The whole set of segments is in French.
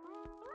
Bye.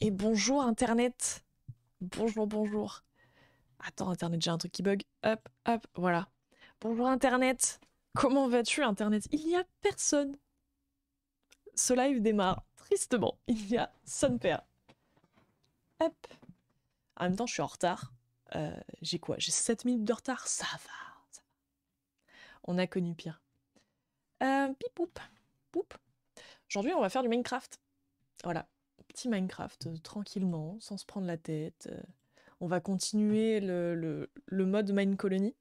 Et bonjour Internet Bonjour, bonjour Attends, Internet, j'ai un truc qui bug. Hop, hop, voilà. Bonjour Internet Comment vas-tu Internet Il n'y a personne Ce live démarre, tristement. Il y a son père. Hop En même temps, je suis en retard. Euh, j'ai quoi J'ai 7 minutes de retard Ça va, On a connu pire. Euh, pipoup, poup. Aujourd'hui, on va faire du Minecraft. Voilà, Minecraft euh, tranquillement, sans se prendre la tête. Euh. on va continuer le, mode Mine Colony,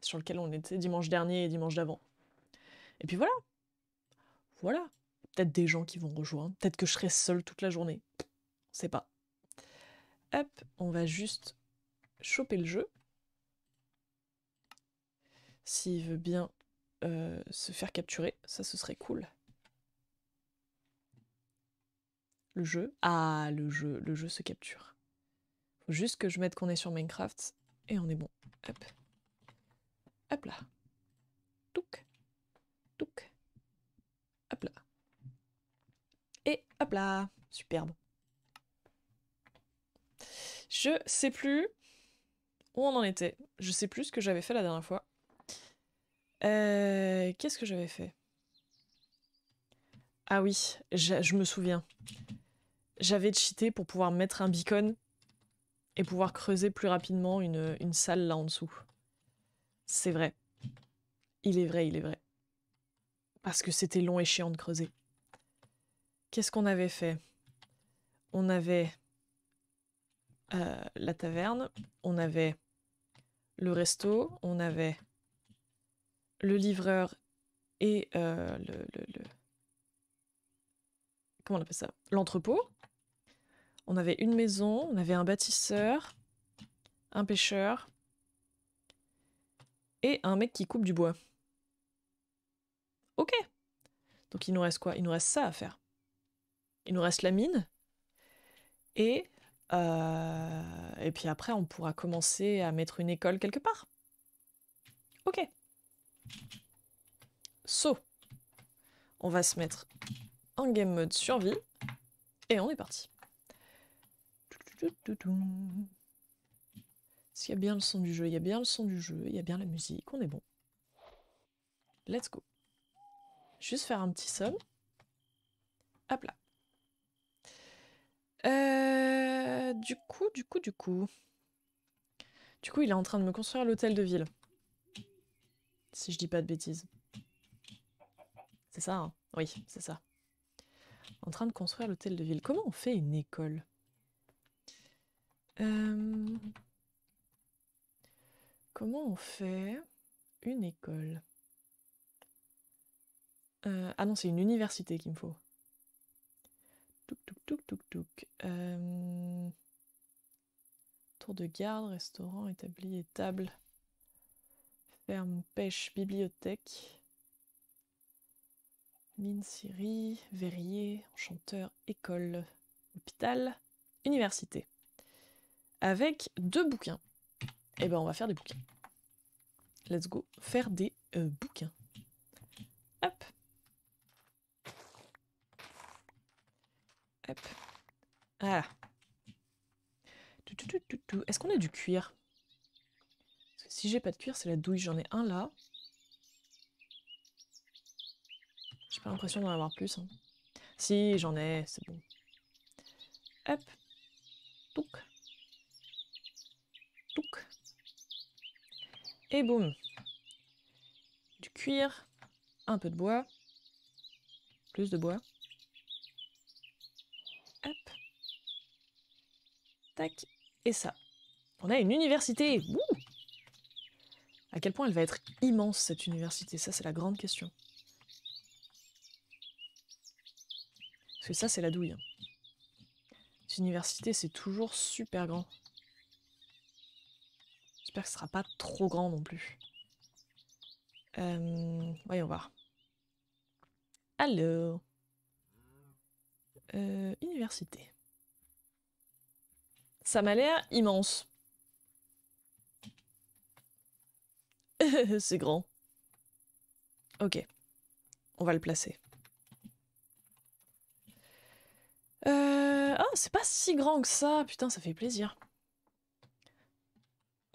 sur lequel on était dimanche dernier et dimanche d'avant. Et puis voilà. Voilà. Peut-être des gens qui vont rejoindre. Peut-être que je serai seule toute la journée. On sait pas. Hop, on va juste choper le jeu. S'il veut bien euh, se faire capturer, ça ce serait cool. le jeu. Ah, le jeu, le jeu se capture. Faut juste que je mette qu'on est sur Minecraft et on est bon. Hop. Hop là. Touc. Touc. Hop là. Et hop là. Superbe. Je sais plus où on en était. Je sais plus ce que j'avais fait la dernière fois. Euh, qu'est-ce que j'avais fait Ah oui, je me souviens j'avais cheaté pour pouvoir mettre un beacon et pouvoir creuser plus rapidement une, salle là en dessous. C'est vrai. Il est vrai, il est vrai. Parce que c'était long et chiant de creuser. Qu'est-ce qu'on avait fait On avait euh, la taverne, on avait le resto, on avait le livreur et euh, le, le, le... Comment on appelle ça L'entrepôt. On avait une maison, on avait un bâtisseur, un pêcheur et un mec qui coupe du bois. Ok. Donc il nous reste quoi Il nous reste ça à faire. Il nous reste la mine. Et, euh, et puis après, on pourra commencer à mettre une école quelque part. Ok. So, on va se mettre en game mode survie. Et on est parti. Est-ce qu'il y a bien le son du jeu Il y a bien le son du jeu, il y a bien la musique, on est bon. Let's go. Juste faire un petit sol. Hop là. Euh, du coup, du coup, du coup. Du coup, il est en train de me construire l'hôtel de ville. Si je dis pas de bêtises. C'est ça, hein Oui, c'est ça. En train de construire l'hôtel de ville. Comment on fait une école euh, comment on fait une école euh, Ah non, c'est une université qu'il me faut. Euh, tour de garde, restaurant, établi, étable. Ferme, pêche, bibliothèque. Mine, série, verrier, enchanteur, école, hôpital, université avec deux bouquins. Eh ben, on va faire des bouquins. Let's go faire des euh, bouquins. Hop. Hop. Voilà. Est-ce qu'on a du cuir si j'ai pas de cuir, c'est la douille. J'en ai un là. J'ai pas l'impression d'en avoir plus. Hein. Si, j'en ai, c'est bon. Hop. Donc. Et boum Du cuir, un peu de bois, plus de bois. Hop Tac Et ça. On a une université Ouh À quel point elle va être immense cette université Ça, c'est la grande question. Parce que ça, c'est la douille. Hein. Cette université c'est toujours super grand ce sera pas trop grand non plus. Euh, voyons voir. Alors. Euh, université. Ça m'a l'air immense. C'est grand. Ok. On va le placer. Euh, ah, c'est pas si grand que ça. Putain, ça fait plaisir.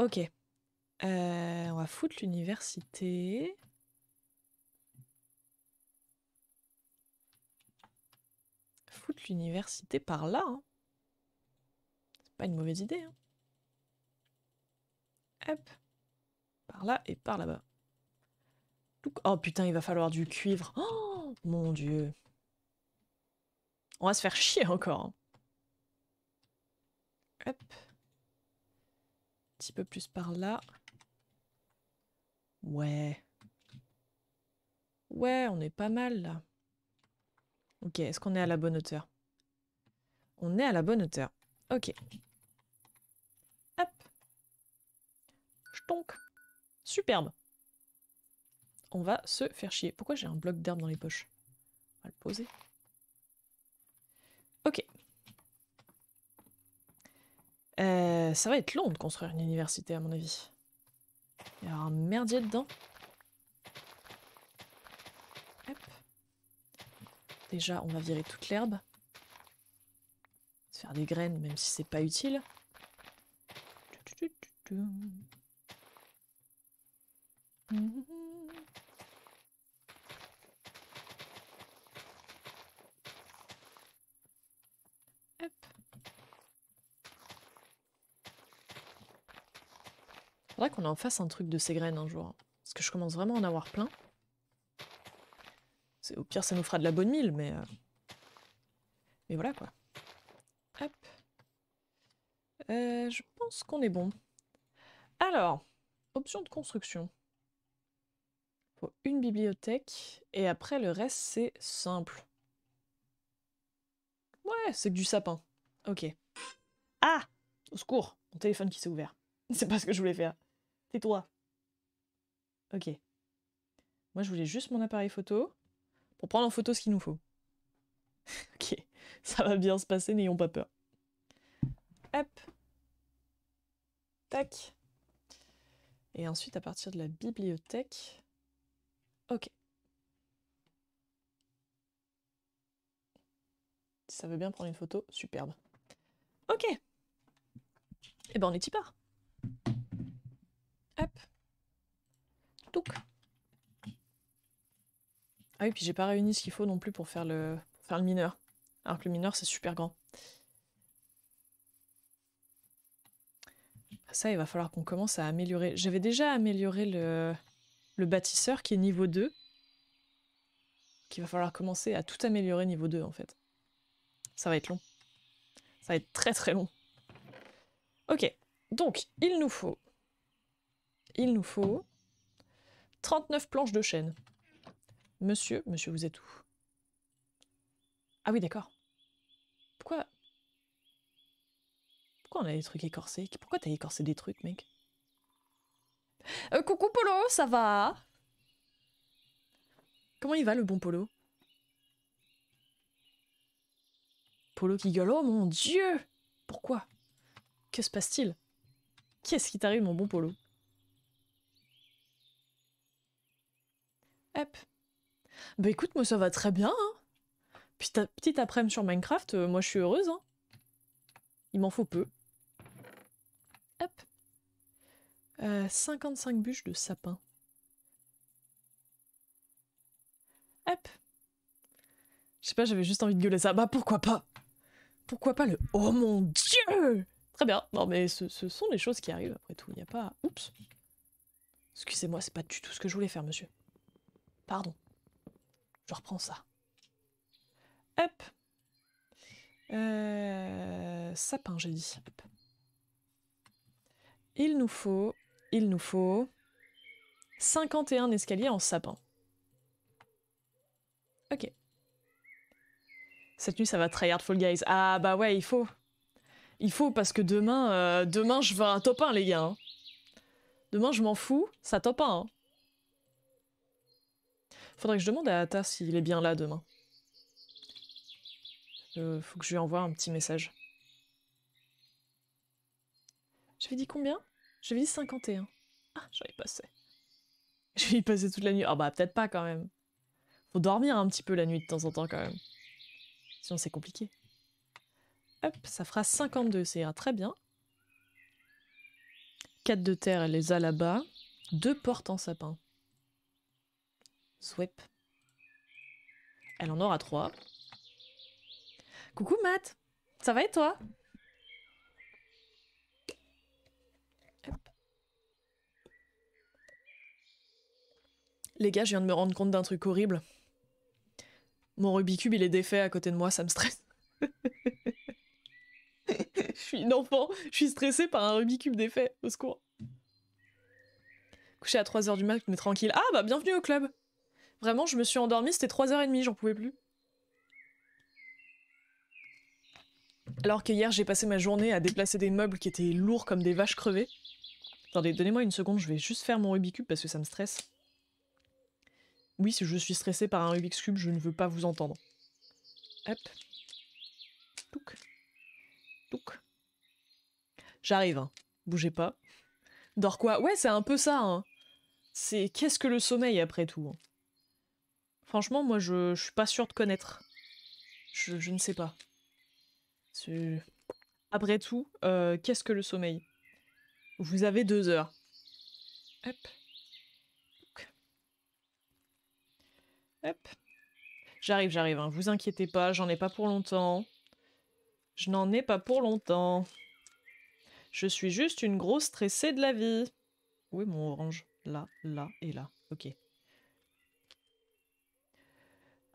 Ok. Euh, on va foutre l'université. Foutre l'université par là. Hein. C'est pas une mauvaise idée. Hein. Hop. Par là et par là-bas. Oh putain, il va falloir du cuivre. Oh mon dieu. On va se faire chier encore. Hein. Hop peu plus par là. Ouais. Ouais, on est pas mal là. Ok, est-ce qu'on est à la bonne hauteur On est à la bonne hauteur. Ok. Hop. Stonk. Superbe. On va se faire chier. Pourquoi j'ai un bloc d'herbe dans les poches On va le poser. Euh, ça va être long de construire une université, à mon avis. Il y a un merdier dedans. Déjà, on va virer toute l'herbe. faire des graines, même si c'est pas utile. qu'on en fasse un truc de ces graines un jour. Hein. Parce que je commence vraiment à en avoir plein. Au pire, ça nous fera de la bonne mille, mais... Euh, mais voilà, quoi. Euh, je pense qu'on est bon. Alors, option de construction. Faut une bibliothèque, et après, le reste, c'est simple. Ouais, c'est que du sapin. Ok. Ah Au secours Mon téléphone qui s'est ouvert. C'est pas ce que je voulais faire. C'est toi Ok. Moi, je voulais juste mon appareil photo pour prendre en photo ce qu'il nous faut. ok, ça va bien se passer, n'ayons pas peur. Hop. Tac. Et ensuite, à partir de la bibliothèque. Ok. ça veut bien prendre une photo, superbe. Ok. Et eh ben, on est y part. Hop. Touc. Ah oui, puis j'ai pas réuni ce qu'il faut non plus pour faire le, faire le mineur. Alors que le mineur, c'est super grand. Ça, il va falloir qu'on commence à améliorer. J'avais déjà amélioré le, le bâtisseur qui est niveau 2. Il va falloir commencer à tout améliorer niveau 2 en fait. Ça va être long. Ça va être très très long. Ok, donc il nous faut il nous faut 39 planches de chêne. Monsieur, monsieur, vous êtes où Ah oui, d'accord. Pourquoi Pourquoi on a des trucs écorcés Pourquoi t'as écorcé des trucs, mec euh, Coucou Polo, ça va Comment il va le bon Polo Polo qui gueule, oh mon dieu Pourquoi Que se passe-t-il Qu'est-ce qui t'arrive mon bon Polo Hep. Bah écoute, moi ça va très bien. Hein. Puis ta petite après-midi sur Minecraft, euh, moi je suis heureuse. Hein. Il m'en faut peu. Hop. 55 euh, bûches de sapin. Hop. Je sais pas, j'avais juste envie de gueuler ça. Bah pourquoi pas Pourquoi pas le... Oh mon dieu Très bien. Non mais ce, sont les choses qui arrivent après tout. Il n'y a pas... Oups. Excusez-moi, c'est pas du tout ce que je voulais faire, monsieur. Pardon. Je reprends ça. Hop. Euh, sapin, j'ai dit. Il nous faut, il nous faut 51 escaliers en sapin. Ok. Cette nuit, ça va très hardful Guys. Ah bah ouais, il faut. Il faut parce que demain, euh, demain je vais un top 1, les gars. Hein. Demain, je m'en fous, ça top 1. Faudrait que je demande à Ata s'il est bien là demain. Euh, faut que je lui envoie un petit message. Je lui dit combien Je lui dit 51. Ah, j'avais passé. Je vais y passer toute la nuit. Ah bah peut-être pas quand même. Faut dormir un petit peu la nuit de temps en temps quand même. Sinon c'est compliqué. Hop, ça fera 52, c'est ira très bien. 4 de terre, elle les a là-bas. Deux portes en sapin. Sweep. Elle en aura trois. Coucou Matt Ça va et toi Les gars, je viens de me rendre compte d'un truc horrible. Mon Rubik's Cube, il est défait à côté de moi, ça me stresse. je suis une enfant, je suis stressée par un Rubik's Cube défait, au secours. Coucher à 3h du mat, mais tranquille. Ah bah bienvenue au club Vraiment, je me suis endormie, c'était 3h30, j'en pouvais plus. Alors que hier, j'ai passé ma journée à déplacer des meubles qui étaient lourds comme des vaches crevées. Attendez, donnez-moi une seconde, je vais juste faire mon Rubik's Cube parce que ça me stresse. Oui, si je suis stressée par un Rubik's Cube, je ne veux pas vous entendre. Hop. Touc. Touc. J'arrive, hein. bougez pas. Dors quoi Ouais, c'est un peu ça, hein. C'est qu'est-ce que le sommeil après tout hein Franchement, moi, je, je suis pas sûre de connaître. Je, ne sais pas. Après tout, euh, qu'est-ce que le sommeil Vous avez deux heures. Hop. Hop. J'arrive, j'arrive. Hein. Vous inquiétez pas, j'en ai pas pour longtemps. Je n'en ai pas pour longtemps. Je suis juste une grosse stressée de la vie. Où est mon orange Là, là et là. Ok.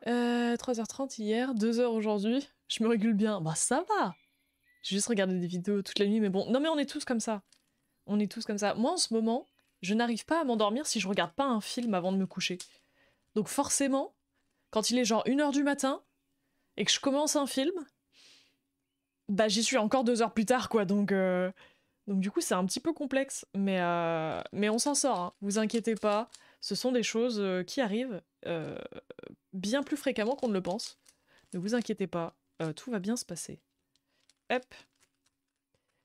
Euh, 3h30 hier, 2h aujourd'hui. Je me régule bien. Bah ça va. J'ai juste regardé des vidéos toute la nuit, mais bon. Non mais on est tous comme ça. On est tous comme ça. Moi en ce moment, je n'arrive pas à m'endormir si je regarde pas un film avant de me coucher. Donc forcément, quand il est genre 1h du matin et que je commence un film, bah j'y suis encore 2 heures plus tard quoi. Donc euh, donc du coup c'est un petit peu complexe, mais euh, mais on s'en sort. Hein. Vous inquiétez pas, ce sont des choses euh, qui arrivent. Euh, bien plus fréquemment qu'on ne le pense. Ne vous inquiétez pas, euh, tout va bien se passer. Hop.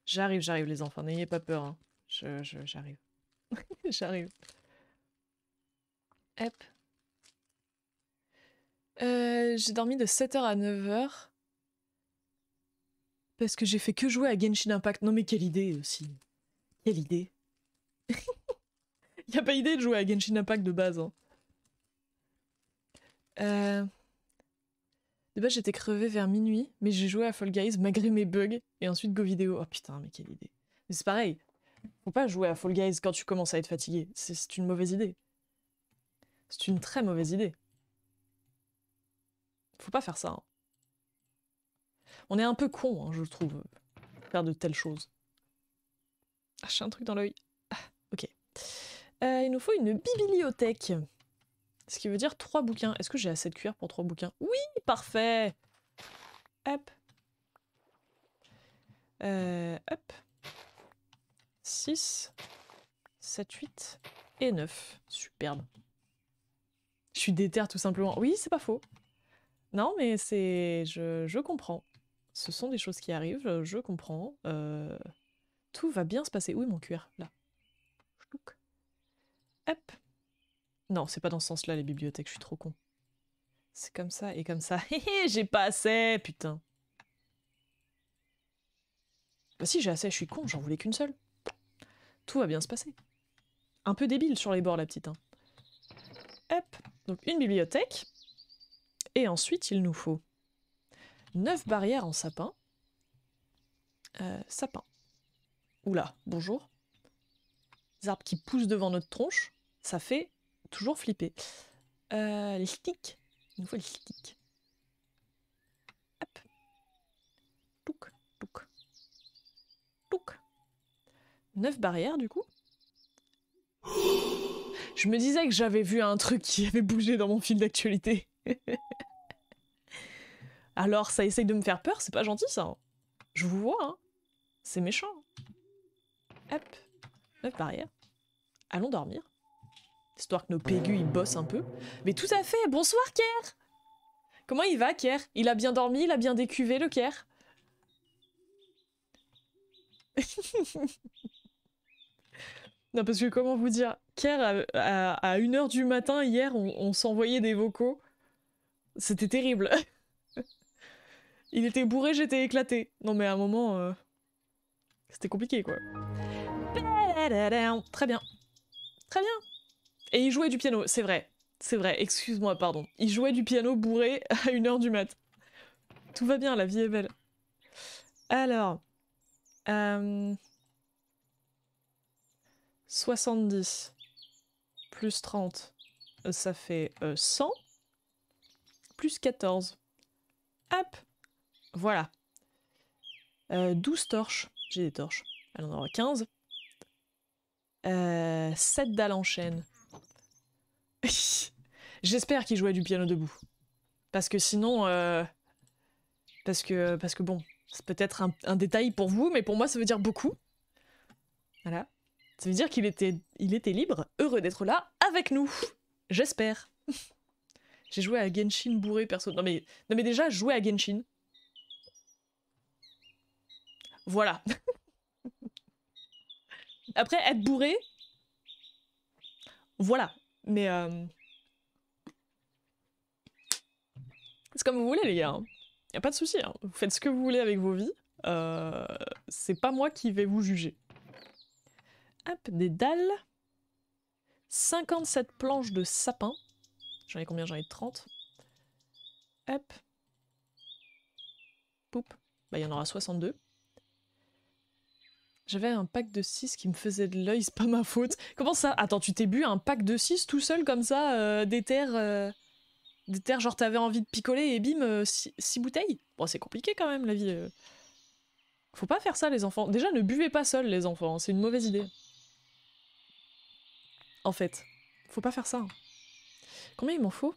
J'arrive, j'arrive les enfants, n'ayez pas peur. Hein. j'arrive. j'arrive. Hop. Euh, j'ai dormi de 7h à 9h. Parce que j'ai fait que jouer à Genshin Impact. Non mais quelle idée aussi. Quelle idée. Il a pas idée de jouer à Genshin Impact de base. Hein. Euh, de j'étais crevée vers minuit, mais j'ai joué à Fall Guys malgré mes bugs, et ensuite Go Video Oh putain, mais quelle idée. Mais c'est pareil, faut pas jouer à Fall Guys quand tu commences à être fatigué. C'est une mauvaise idée. C'est une très mauvaise idée. Faut pas faire ça. Hein. On est un peu con, hein, je trouve, faire de telles choses. Ah, j'ai un truc dans l'œil. Ah, ok. Euh, il nous faut une bibliothèque. Ce qui veut dire trois bouquins. Est-ce que j'ai assez de cuir pour trois bouquins Oui, parfait Hop. Euh, hop. 6, 7, 8 et 9. Superbe. Je suis déterre tout simplement. Oui, c'est pas faux. Non, mais c'est... Je, comprends. Ce sont des choses qui arrivent, je comprends. Euh, tout va bien se passer. Où est mon cuir Là. Hop. Non, c'est pas dans ce sens-là les bibliothèques, je suis trop con. C'est comme ça et comme ça. j'ai pas assez, putain. Bah si, j'ai assez, je suis con, j'en voulais qu'une seule. Tout va bien se passer. Un peu débile sur les bords, la petite. Hein. Hop, donc une bibliothèque. Et ensuite, il nous faut 9 barrières en sapin. Euh, sapin. Oula, bonjour. Les arbres qui poussent devant notre tronche, ça fait toujours flippé. Euh, les sticks. Il nous les sticks. Hop. Touc, touc. Neuf barrières, du coup. Je me disais que j'avais vu un truc qui avait bougé dans mon film d'actualité. Alors, ça essaye de me faire peur, c'est pas gentil, ça. Je vous vois, hein. C'est méchant. Hop. Neuf barrières. Allons dormir. Histoire que nos pégus, ils bossent un peu. Mais tout à fait Bonsoir, Kerr Comment il va, Kerr Il a bien dormi, il a bien décuvé, le Kerr Non, parce que comment vous dire Kerr, à 1h du matin, hier, on, s'envoyait des vocaux. C'était terrible Il était bourré, j'étais éclaté. Non, mais à un moment... Euh, c'était compliqué, quoi. Très bien. Très bien. Et il jouait du piano, c'est vrai. C'est vrai, excuse-moi, pardon. Il jouait du piano bourré à 1h du mat. Tout va bien, la vie est belle. Alors. 70 euh, plus 30, euh, ça fait 100 euh, plus 14. Hop Voilà. 12 torches. J'ai des torches. Elle en aura 15. 7 dalles en chaîne. J'espère qu'il jouait du piano debout. Parce que sinon. Euh, parce, que, parce que bon, c'est peut-être un, détail pour vous, mais pour moi, ça veut dire beaucoup. Voilà. Ça veut dire qu'il était, il était libre, heureux d'être là avec nous. J'espère. J'ai joué à Genshin bourré perso. Non mais, non mais déjà, jouer à Genshin. Voilà. Après, être bourré. Voilà. Mais euh, c'est comme vous voulez, les gars. il hein. Y a pas de souci. Hein. Vous faites ce que vous voulez avec vos vies. Euh... C'est pas moi qui vais vous juger. Hop, des dalles. 57 planches de sapin. J'en ai combien J'en ai 30. Hop. Poup. Bah, il y en aura 62. J'avais un pack de 6 qui me faisait de l'œil, c'est pas ma faute. Comment ça Attends, tu t'es bu un pack de 6 tout seul comme ça, euh, des terres. Euh, des terres, genre t'avais envie de picoler et bim, 6 euh, bouteilles Bon, c'est compliqué quand même la vie. Faut pas faire ça, les enfants. Déjà, ne buvez pas seul, les enfants, hein, c'est une mauvaise idée. En fait, faut pas faire ça. Hein. Combien il m'en faut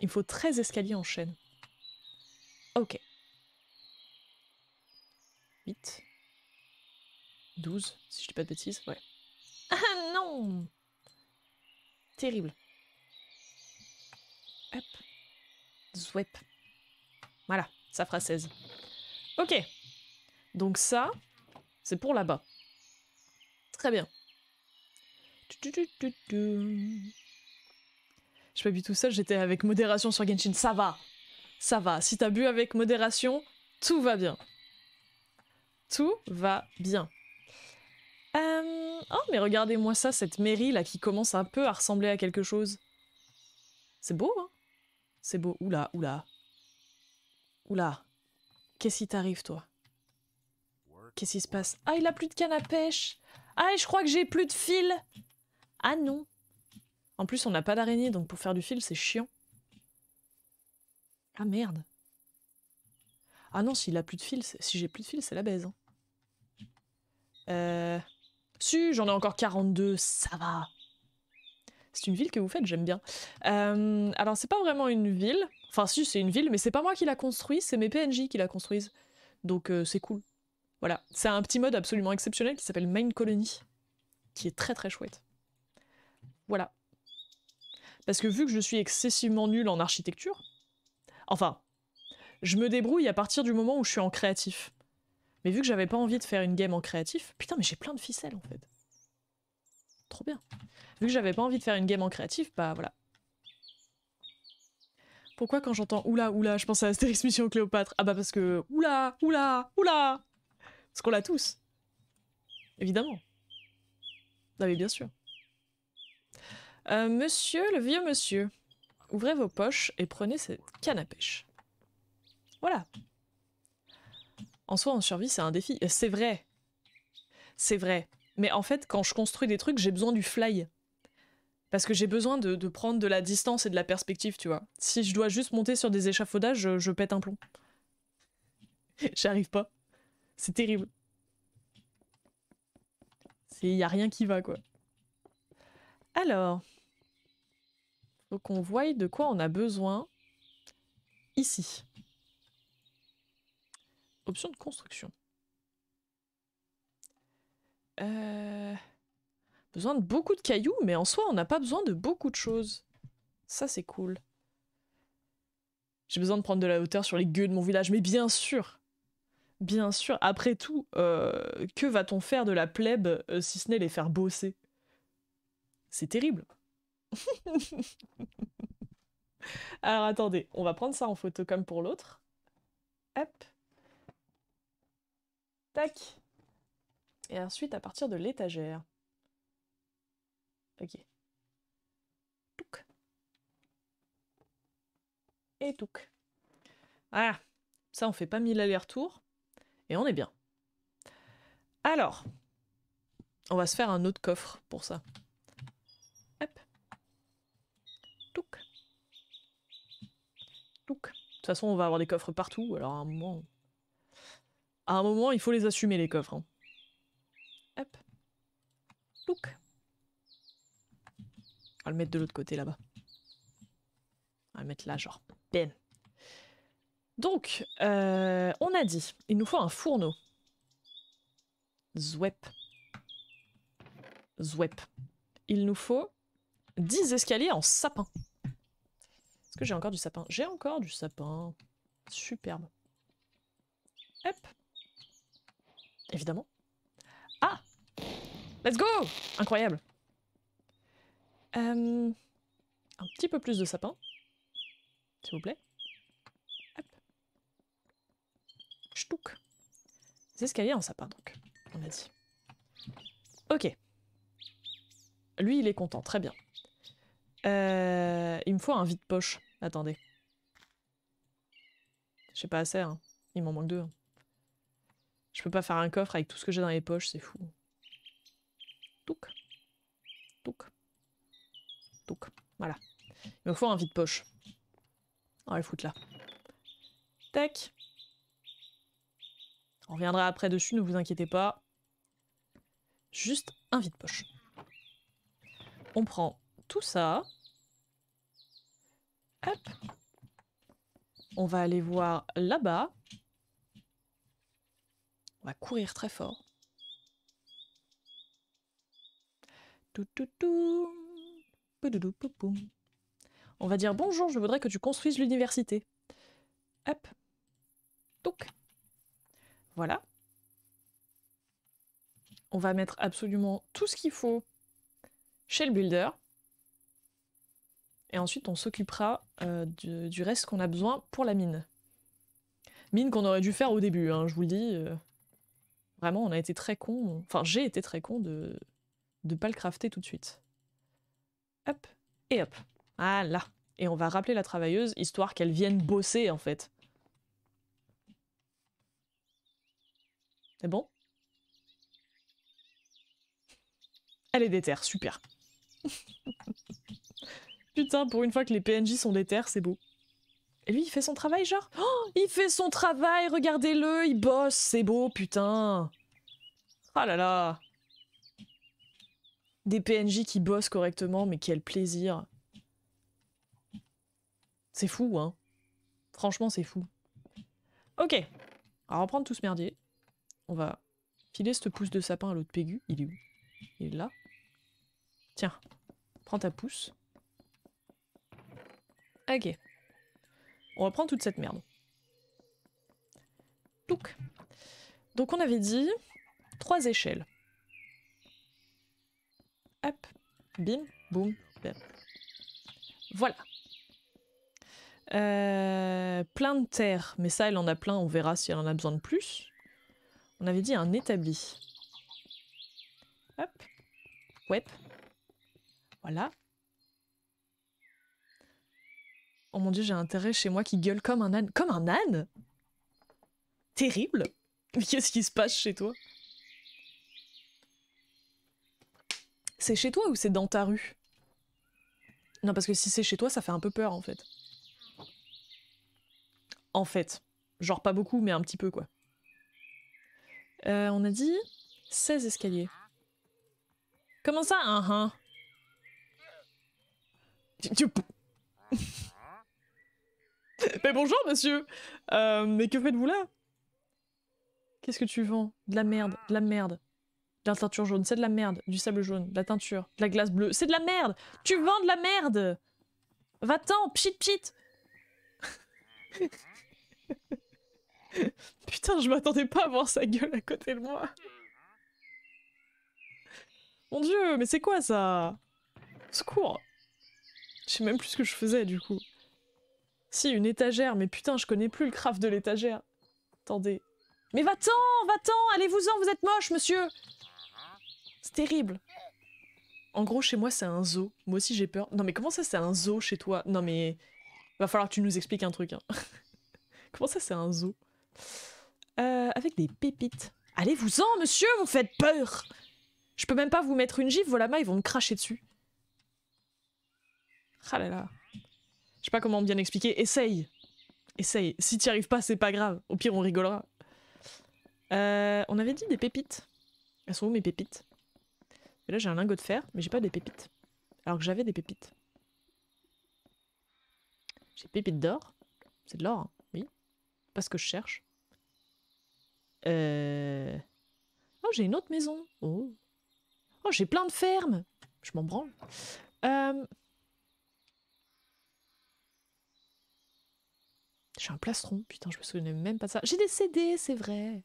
Il me faut 13 escaliers en chaîne. Ok. 8. 12, si je dis pas de bêtises, ouais. Ah non Terrible. Hop. Zwep. Voilà, ça fera 16. Ok. Donc ça, c'est pour là-bas. Très bien. Je pas bu tout seul, j'étais avec modération sur Genshin. Ça va. Ça va. Si t'as bu avec modération, tout va bien. Tout va bien. Euh, oh, mais regardez-moi ça, cette mairie là qui commence un peu à ressembler à quelque chose. C'est beau, hein C'est beau. Oula, oula. Oula. Qu'est-ce qui t'arrive, toi Qu'est-ce qui se passe Ah, il a plus de canne à pêche Ah, je crois que j'ai plus de fil Ah non En plus, on n'a pas d'araignée, donc pour faire du fil, c'est chiant. Ah merde Ah non, s'il a plus de fil, si j'ai plus de fil, c'est la baise. Hein. Euh... Su, j'en ai encore 42, ça va. C'est une ville que vous faites, j'aime bien. Euh, alors, c'est pas vraiment une ville. Enfin, si, c'est une ville, mais c'est pas moi qui la construis, c'est mes PNJ qui la construisent. Donc, euh, c'est cool. Voilà. C'est un petit mode absolument exceptionnel qui s'appelle Main Colony, qui est très très chouette. Voilà. Parce que vu que je suis excessivement nulle en architecture, enfin, je me débrouille à partir du moment où je suis en créatif. Mais vu que j'avais pas envie de faire une game en créatif, putain mais j'ai plein de ficelles en fait. Trop bien. Vu que j'avais pas envie de faire une game en créatif, bah voilà. Pourquoi quand j'entends oula oula, je pense à Astérix Mission Cléopâtre Ah bah parce que oula oula oula Parce qu'on l'a tous. Évidemment. Ah bien sûr. Euh, monsieur, le vieux monsieur, ouvrez vos poches et prenez cette canne à pêche. Voilà, en soi, en survie, c'est un défi. Euh, c'est vrai. C'est vrai. Mais en fait, quand je construis des trucs, j'ai besoin du fly. Parce que j'ai besoin de, prendre de la distance et de la perspective, tu vois. Si je dois juste monter sur des échafaudages, je, pète un plomb. J'arrive pas. C'est terrible. Il n'y a rien qui va, quoi. Alors. Faut qu'on voie de quoi on a besoin ici. Option de construction. Euh, besoin de beaucoup de cailloux, mais en soi, on n'a pas besoin de beaucoup de choses. Ça, c'est cool. J'ai besoin de prendre de la hauteur sur les gueux de mon village, mais bien sûr Bien sûr, après tout, euh, que va-t-on faire de la plèbe euh, si ce n'est les faire bosser C'est terrible. Alors attendez, on va prendre ça en photo comme pour l'autre. Hop. Tac Et ensuite, à partir de l'étagère. Ok. Et touc. Voilà. Ça, on fait pas mille allers-retours. Et on est bien. Alors, on va se faire un autre coffre pour ça. Hop. Touc. Touc. De toute façon, on va avoir des coffres partout, alors à un moment, à un moment, il faut les assumer, les coffres. Hein. Hop. Look. On va le mettre de l'autre côté, là-bas. On va le mettre là, genre, Ben. Donc, euh, on a dit, il nous faut un fourneau. Zwep. Zwep. Il nous faut 10 escaliers en sapin. Est-ce que j'ai encore du sapin J'ai encore du sapin. Superbe. Hop évidemment. Ah Let's go Incroyable euh, Un petit peu plus de sapin, s'il vous plaît. Hop. Ch'touk. escaliers en sapin, donc, on a dit. Ok. Lui, il est content, très bien. Euh, il me faut un vide-poche. Attendez. J'ai pas assez, hein. Il m'en manque deux. Hein. Je peux pas faire un coffre avec tout ce que j'ai dans les poches, c'est fou. Touc. Touc. Touc. Voilà. Il me faut un vide-poche. On va le foutre là. Tac. On reviendra après dessus, ne vous inquiétez pas. Juste un vide-poche. On prend tout ça. Hop. On va aller voir là-bas va courir très fort. On va dire bonjour, je voudrais que tu construises l'université. Hop. Donc. Voilà. On va mettre absolument tout ce qu'il faut chez le builder. Et ensuite, on s'occupera euh, du, reste qu'on a besoin pour la mine. Mine qu'on aurait dû faire au début, hein, je vous le dis. Euh. Vraiment, on a été très con. Enfin, j'ai été très con de ne pas le crafter tout de suite. Hop, et hop. voilà. Et on va rappeler la travailleuse, histoire qu'elle vienne bosser, en fait. C'est bon Elle est déterre, super. Putain, pour une fois que les PNJ sont déterres, c'est beau. Et lui, il fait son travail, genre oh, Il fait son travail, regardez-le, il bosse, c'est beau, putain oh là là Des PNJ qui bossent correctement, mais quel plaisir C'est fou, hein Franchement, c'est fou. Ok, alors on va tout ce merdier. On va filer cette pousse de sapin à l'autre Pégu. Il est où Il est là. Tiens, prends ta pousse. Ok. On reprend toute cette merde. Donc, donc on avait dit trois échelles. Hop, bim, boum, bim. Voilà. Euh, plein de terre, mais ça elle en a plein, on verra si elle en a besoin de plus. On avait dit un établi. Hop, web. Voilà, Oh mon dieu, j'ai un intérêt chez moi qui gueule comme un âne. Comme un âne Terrible qu'est-ce qui se passe chez toi C'est chez toi ou c'est dans ta rue Non, parce que si c'est chez toi, ça fait un peu peur en fait. En fait. Genre pas beaucoup, mais un petit peu quoi. Euh, on a dit 16 escaliers. Comment ça, un hein mais bonjour, monsieur euh, Mais que faites-vous là Qu'est-ce que tu vends De la merde, de la merde. De la teinture jaune, c'est de la merde. Du sable jaune, de la teinture, de la glace bleue, c'est de la merde Tu vends de la merde Va-t'en, pchit pchit Putain, je m'attendais pas à voir sa gueule à côté de moi. Mon dieu, mais c'est quoi ça Secours Je sais même plus ce que je faisais du coup. Si, une étagère, mais putain, je connais plus le craft de l'étagère. Attendez. Mais va-t'en, va-t'en, allez-vous-en, vous êtes moche, monsieur C'est terrible. En gros, chez moi, c'est un zoo. Moi aussi, j'ai peur. Non, mais comment ça, c'est un zoo chez toi Non, mais... Va falloir que tu nous expliques un truc, hein. comment ça, c'est un zoo euh, Avec des pépites. Allez-vous-en, monsieur, vous faites peur Je peux même pas vous mettre une gifle, voilà, ma, ils vont me cracher dessus. Ah là là. Je sais pas comment bien expliquer. Essaye. Essaye. Si t'y arrives pas, c'est pas grave. Au pire, on rigolera. Euh, on avait dit des pépites. Elles sont où mes pépites là, j'ai un lingot de fer, mais j'ai pas des pépites. Alors que j'avais des pépites. J'ai des pépites d'or. C'est de l'or, hein. oui. Pas ce que je cherche. Euh... Oh, j'ai une autre maison. Oh, oh j'ai plein de fermes. Je m'en branle. Euh... Je suis un plastron, putain, je me souviens même pas de ça. J'ai des CD, c'est vrai.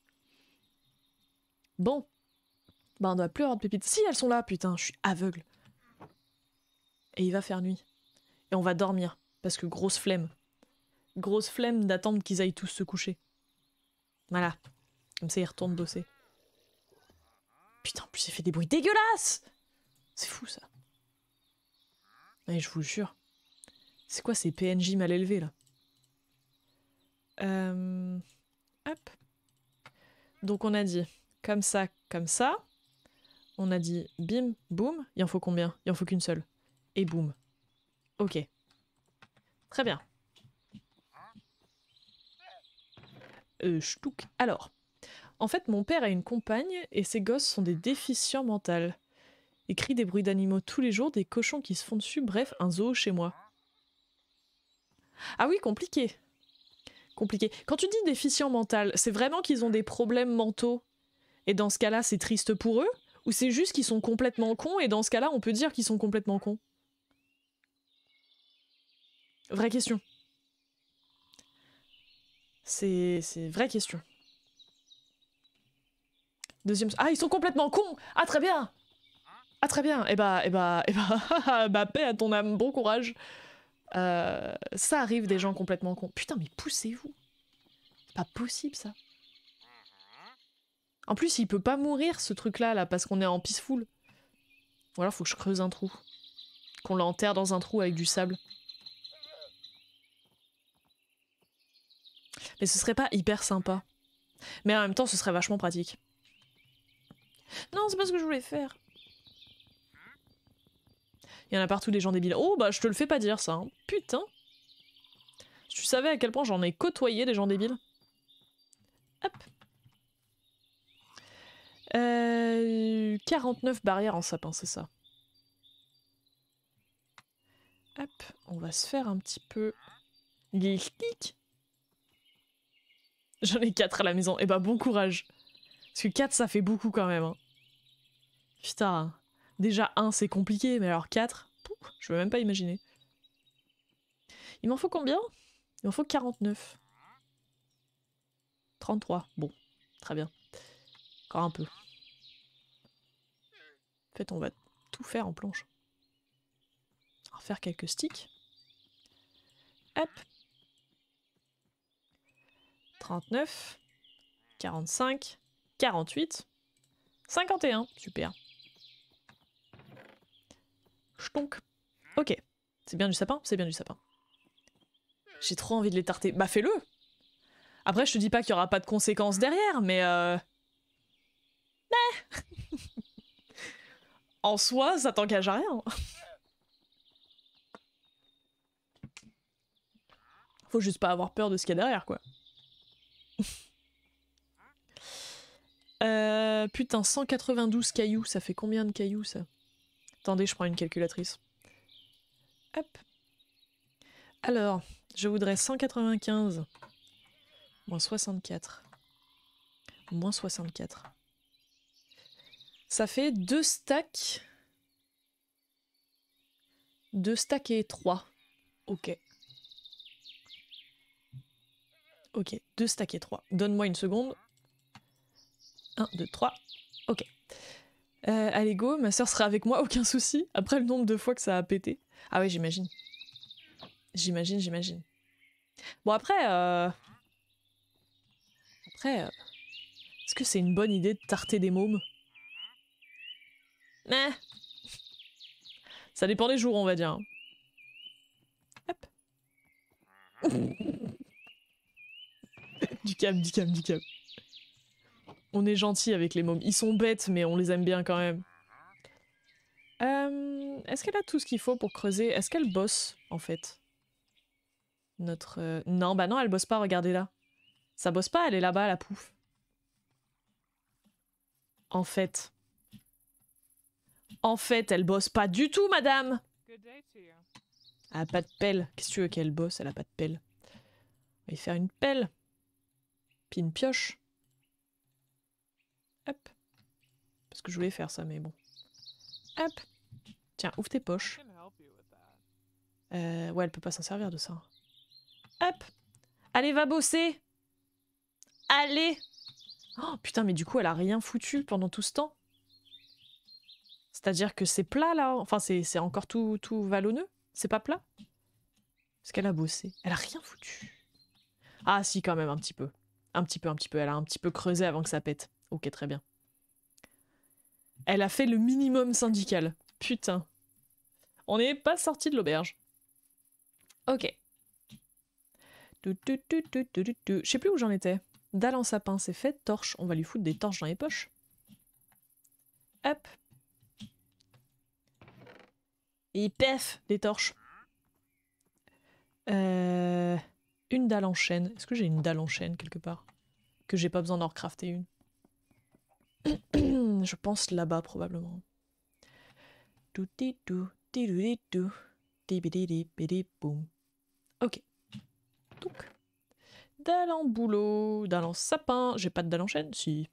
Bon. Bah, on doit plus avoir de pépites. Si, elles sont là, putain, je suis aveugle. Et il va faire nuit. Et on va dormir, parce que grosse flemme. Grosse flemme d'attendre qu'ils aillent tous se coucher. Voilà. Comme ça, ils retournent bosser. Putain, en plus, il fait des bruits dégueulasses C'est fou, ça. mais je vous jure. C'est quoi ces PNJ mal élevés, là euh, Donc on a dit comme ça, comme ça. On a dit bim, boum. Il en faut combien Il en faut qu'une seule. Et boum. Ok. Très bien. Euh, Alors, en fait, mon père a une compagne et ses gosses sont des déficients mentaux. Ils crient des bruits d'animaux tous les jours, des cochons qui se font dessus, bref, un zoo chez moi. Ah oui, compliqué compliqué. Quand tu dis déficient mental, c'est vraiment qu'ils ont des problèmes mentaux et dans ce cas-là, c'est triste pour eux ou c'est juste qu'ils sont complètement cons et dans ce cas-là, on peut dire qu'ils sont complètement cons Vraie question. C'est vraie question. Deuxième. Ah, ils sont complètement cons Ah, très bien Ah, très bien Eh bah, eh bah, eh bah, bah, paix à ton âme, bon courage euh, ça arrive des gens complètement cons. Putain, mais poussez-vous. C'est pas possible ça. En plus, il peut pas mourir ce truc-là, là, parce qu'on est en peaceful. Ou alors, faut que je creuse un trou. Qu'on l'enterre dans un trou avec du sable. Mais ce serait pas hyper sympa. Mais en même temps, ce serait vachement pratique. Non, c'est pas ce que je voulais faire. Il y en a partout des gens débiles. Oh bah je te le fais pas dire ça, hein. putain. Tu savais à quel point j'en ai côtoyé des gens débiles Hop. Euh, 49 barrières en sapin, c'est ça. Hop, on va se faire un petit peu... J'en ai 4 à la maison. Eh bah bon courage. Parce que 4 ça fait beaucoup quand même. Hein. Putain déjà 1, c'est compliqué, mais alors 4 Je je veux même pas imaginer. Il m'en faut combien Il m'en faut 49. 33. Bon, très bien. Encore un peu. En fait, on va tout faire en planche. On va faire quelques sticks. Hop. 39. 45. 48. 51. Super. Donc Ok. C'est bien du sapin C'est bien du sapin. J'ai trop envie de les tarter. Bah fais-le Après, je te dis pas qu'il y aura pas de conséquences derrière, mais... Euh, mais En soi, ça t'engage à rien. Faut juste pas avoir peur de ce qu'il y a derrière, quoi. Euh, putain, 192 cailloux, ça fait combien de cailloux, ça Attendez, je prends une calculatrice. Hop. Alors, je voudrais 195 moins 64 moins 64. Ça fait 2 stacks. 2 stacks et 3. Ok. Ok, 2 stacks et 3. Donne-moi une seconde. 1, 2, 3. Ok. Euh, go, ma soeur sera avec moi, aucun souci. Après le nombre de fois que ça a pété. Ah ouais, j'imagine. J'imagine, j'imagine. Bon, après. Euh, après. Euh, est-ce que c'est une bonne idée de tarter des mômes Mais. Ça dépend des jours, on va dire. Hop. du calme, du calme, du calme on est gentil avec les mômes. Ils sont bêtes, mais on les aime bien quand même. Euh, est-ce qu'elle a tout ce qu'il faut pour creuser Est-ce qu'elle bosse, en fait Notre... Euh, non, bah non, elle bosse pas, regardez là. Ça bosse pas, elle est là-bas, la pouf. En fait. En fait, elle bosse pas du tout, madame Elle a pas de pelle. Qu'est-ce que tu veux qu'elle bosse Elle a pas de pelle. On va faire une pelle. Puis une pioche. Hop. Parce que je voulais faire ça, mais bon. Hop. Tiens, ouvre tes poches. Euh, ouais, elle peut pas s'en servir de ça. Hein. Hop. Allez, va bosser. Allez. Oh putain, mais du coup, elle a rien foutu pendant tout ce temps. C'est-à-dire que c'est plat là, enfin c'est encore tout, tout vallonneux, c'est pas plat Parce qu'elle a bossé, elle a rien foutu. Ah si quand même un petit peu, un petit peu, un petit peu, elle a un petit peu creusé avant que ça pète. Ok, très bien. Elle a fait le minimum syndical. Putain. On n'est pas sorti de l'auberge. Ok. Je sais plus où j'en étais. Dalle en sapin, c'est fait. Torche, on va lui foutre des torches dans les poches. Hop. Et pef, des torches. Euh, une dalle en chaîne. Est-ce que j'ai une dalle en chaîne quelque part Que j'ai pas besoin d'en recrafter une. Je pense là-bas probablement. Ok. Donc, dalle en boulot, dalle en sapin. J'ai pas de dalle en chaîne Si,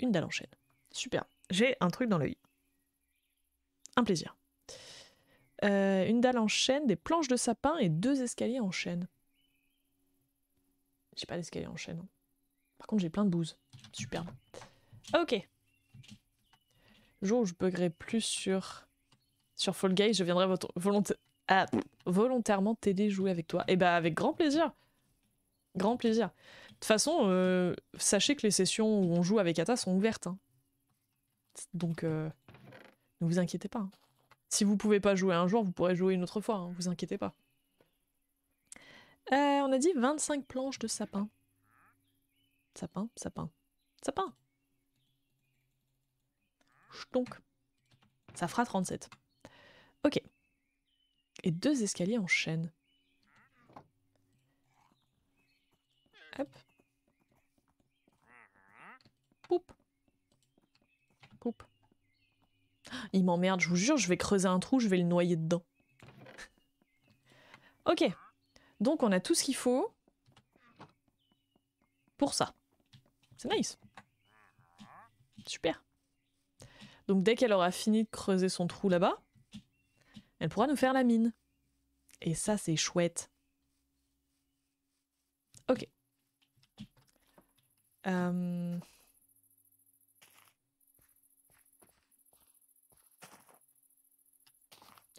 une dalle en chaîne. Super. J'ai un truc dans l'œil. Un plaisir. Euh, une dalle en chaîne, des planches de sapin et deux escaliers en chaîne. J'ai pas d'escalier en chaîne. Par contre, j'ai plein de bouses. Super. Ok. jour où je buggerai plus sur, sur Fall Guys, je viendrai à ah, volontairement t'aider jouer avec toi. Et eh bah ben, avec grand plaisir. Grand plaisir. De toute façon, euh, sachez que les sessions où on joue avec Ata sont ouvertes. Hein. Donc euh, ne vous inquiétez pas. Hein. Si vous pouvez pas jouer un jour, vous pourrez jouer une autre fois, ne hein, vous inquiétez pas. Euh, on a dit 25 planches de sapin. Sapin, sapin, sapin. Donc, ça fera 37. Ok. Et deux escaliers en chaîne. Hop. Poup. Poup. Il m'emmerde, je vous jure, je vais creuser un trou, je vais le noyer dedans. ok. Donc on a tout ce qu'il faut pour ça. C'est nice. Super. Donc dès qu'elle aura fini de creuser son trou là-bas, elle pourra nous faire la mine. Et ça, c'est chouette. Ok. Euh,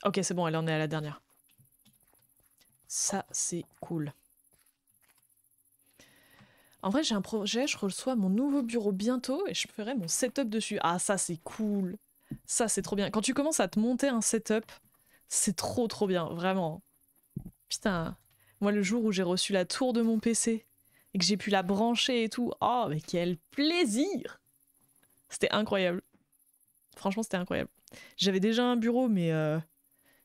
ok, c'est bon, elle en est à la dernière. Ça, c'est cool. En vrai, j'ai un projet, je reçois mon nouveau bureau bientôt et je ferai mon setup dessus. Ah, ça, c'est cool. Ça, c'est trop bien. Quand tu commences à te monter un setup, c'est trop, trop bien, vraiment. Putain, moi, le jour où j'ai reçu la tour de mon PC et que j'ai pu la brancher et tout, oh, mais quel plaisir C'était incroyable. Franchement, c'était incroyable. J'avais déjà un bureau, mais euh,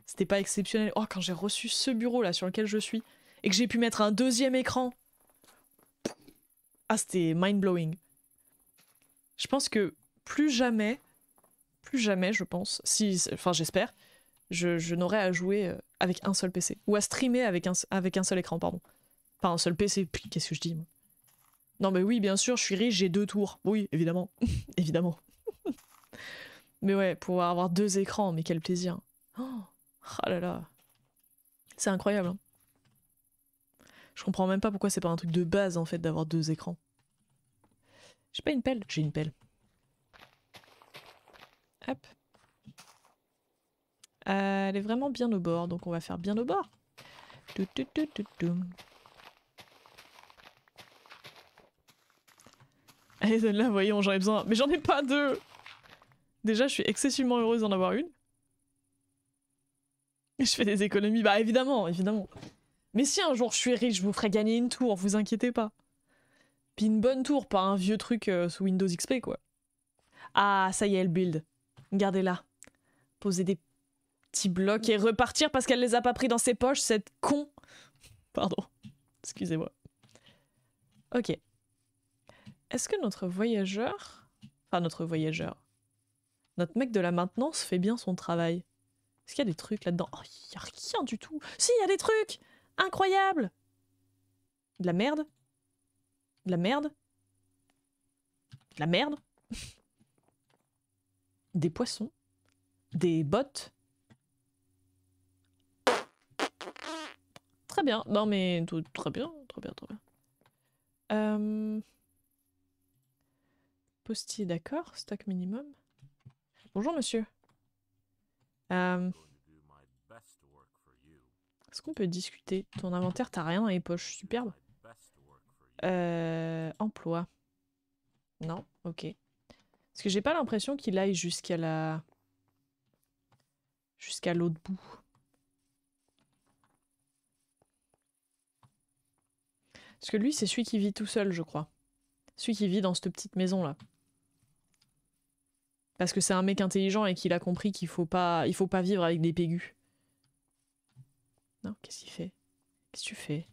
c'était pas exceptionnel. Oh, quand j'ai reçu ce bureau là sur lequel je suis et que j'ai pu mettre un deuxième écran, ah, c'était mind-blowing. Je pense que plus jamais, plus jamais, je pense, si, enfin j'espère, je, n'aurai à jouer euh, avec un seul PC. Ou à streamer avec un, avec un seul écran, pardon. Pas un seul PC, puis qu'est-ce que je dis moi Non mais oui, bien sûr, je suis riche, j'ai deux tours. Oui, évidemment. évidemment. mais ouais, pouvoir avoir deux écrans, mais quel plaisir. Oh, oh là là. C'est incroyable. Hein. Je comprends même pas pourquoi c'est pas un truc de base en fait d'avoir deux écrans. J'ai pas une pelle, j'ai une pelle. Hop. Euh, elle est vraiment bien au bord, donc on va faire bien au bord. Allez, donne-la, voyons, j'en ai besoin. Mais j'en ai pas deux Déjà, je suis excessivement heureuse d'en avoir une. Je fais des économies, bah évidemment, évidemment. Mais si un jour je suis riche, je vous ferai gagner une tour, vous inquiétez pas. Puis une bonne tour, pas un vieux truc euh, sous Windows XP, quoi. Ah, ça y est, elle build. gardez la Poser des petits blocs et repartir parce qu'elle les a pas pris dans ses poches, cette con. Pardon. Excusez-moi. Ok. Est-ce que notre voyageur... Enfin, notre voyageur. Notre mec de la maintenance fait bien son travail. Est-ce qu'il y a des trucs là-dedans Oh, il a rien du tout. Si, il y a des trucs Incroyable De la merde De la merde De la merde Des poissons Des bottes Très bien, non mais tout, très bien, très bien, très bien. Euh, postier d'accord, stock minimum. Bonjour monsieur. Euh... Est-ce qu'on peut discuter Ton inventaire, t'as rien dans les poches. Superbe. Euh, emploi. Non, ok. Parce que j'ai pas l'impression qu'il aille jusqu'à la... Jusqu'à l'autre bout. Parce que lui, c'est celui qui vit tout seul, je crois. Celui qui vit dans cette petite maison-là. Parce que c'est un mec intelligent et qu'il a compris qu'il faut pas, il faut pas vivre avec des pégus. Non, qu'est-ce qu'il fait Qu'est-ce que tu fais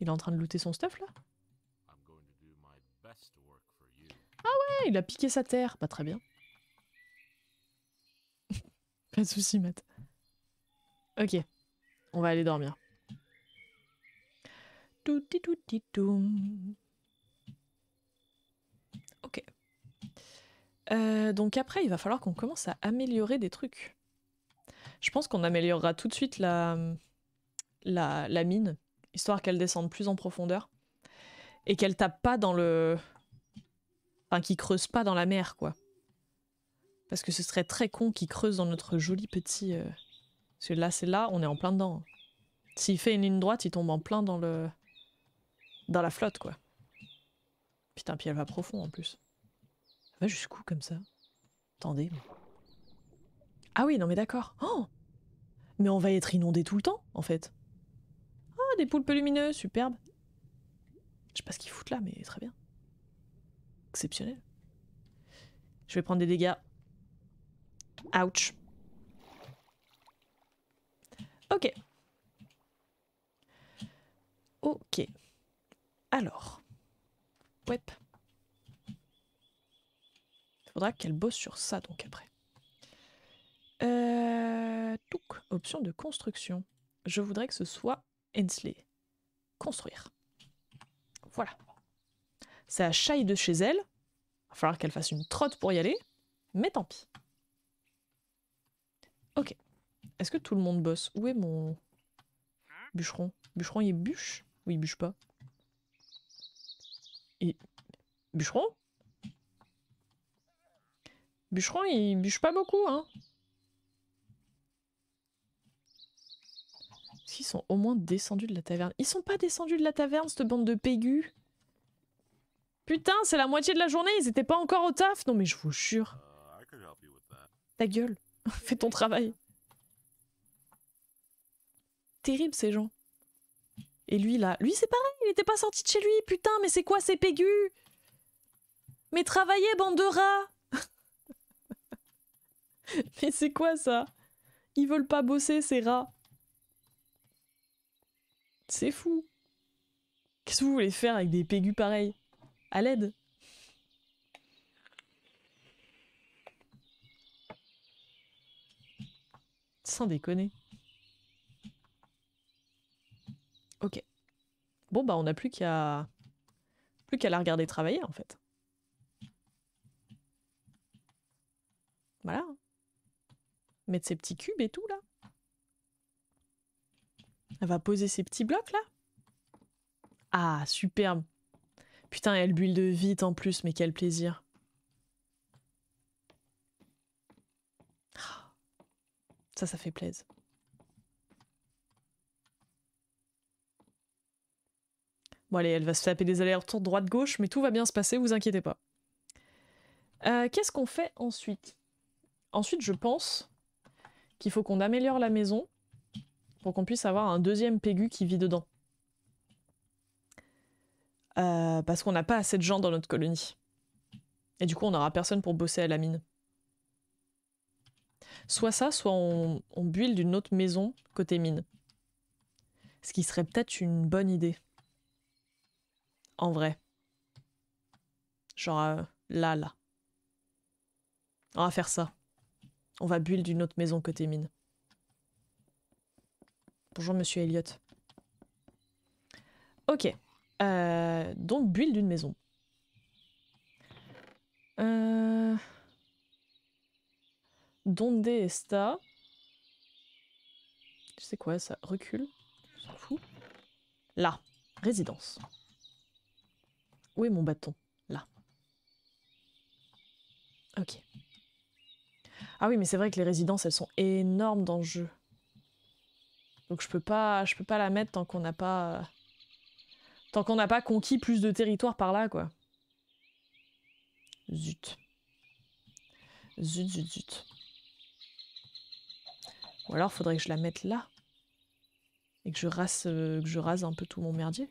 Il est en train de looter son stuff là Ah ouais, il a piqué sa terre. Pas très bien. Pas de soucis, Matt. Ok, on va aller dormir. Ok. Euh, donc après, il va falloir qu'on commence à améliorer des trucs. Je pense qu'on améliorera tout de suite la, la, mine, histoire qu'elle descende plus en profondeur et qu'elle tape pas dans le. Enfin, qui creuse pas dans la mer, quoi. Parce que ce serait très con qu'il creuse dans notre joli petit. Euh, celui là, c'est là, on est en plein dedans. S'il fait une ligne droite, il tombe en plein dans le. dans la flotte, quoi. Putain, puis elle va profond en plus. Elle va jusqu'où comme ça Attendez. Ah oui, non mais d'accord. Oh mais on va être inondé tout le temps, en fait. Ah, des poulpes lumineuses, superbe. Je sais pas ce qu'ils foutent là, mais très bien. Exceptionnel. Je vais prendre des dégâts. Ouch. Ok. Ok. Alors. Il Faudra qu'elle bosse sur ça donc après. Euh, option de construction. Je voudrais que ce soit Hensley. Construire. Voilà. Ça Chaille de chez elle. Il va falloir qu'elle fasse une trotte pour y aller. Mais tant pis. Ok. Est-ce que tout le monde bosse Où est mon bûcheron Bûcheron, il bûche Ou il bûche pas Et... Bûcheron Bûcheron, il bûche pas beaucoup, hein ils sont au moins descendus de la taverne Ils sont pas descendus de la taverne, cette bande de pégus Putain, c'est la moitié de la journée, ils étaient pas encore au taf Non mais je vous jure. Ta gueule, fais ton travail. Terrible ces gens. Et lui là, lui c'est pareil, il était pas sorti de chez lui, putain, mais c'est quoi ces pégus Mais travaillez, bande de rats Mais c'est quoi ça Ils veulent pas bosser, ces rats. C'est fou. Qu'est-ce que vous voulez faire avec des pégus pareils À l'aide Sans déconner. Ok. Bon bah on n'a plus qu'à... Plus qu'à la regarder travailler en fait. Voilà. Mettre ses petits cubes et tout là. Elle va poser ses petits blocs là Ah, superbe. Putain, elle de vite en plus, mais quel plaisir. Oh. Ça, ça fait plaisir. Bon allez, elle va se taper des allers-retours droite-gauche, mais tout va bien se passer, vous inquiétez pas. Euh, qu'est-ce qu'on fait ensuite Ensuite, je pense qu'il faut qu'on améliore la maison pour qu'on puisse avoir un deuxième Pégu qui vit dedans. Euh, parce qu'on n'a pas assez de gens dans notre colonie. Et du coup, on n'aura personne pour bosser à la mine. Soit ça, soit on, on build une autre maison côté mine. Ce qui serait peut-être une bonne idée. En vrai. Genre euh, là, là. On va faire ça. On va build d'une autre maison côté mine. Bonjour, monsieur Elliot. Ok. Euh, donc, build d'une maison. Euh... Donde esta sais quoi ça Recule s'en fout. Là. Résidence. Où est mon bâton Là. Ok. Ah oui, mais c'est vrai que les résidences, elles sont énormes dans le jeu. Donc je peux pas, je peux pas la mettre tant qu'on n'a pas, tant qu'on pas conquis plus de territoire par là, quoi. Zut. Zut, zut, zut. Ou alors faudrait que je la mette là et que je rase, euh, je rase un peu tout mon merdier.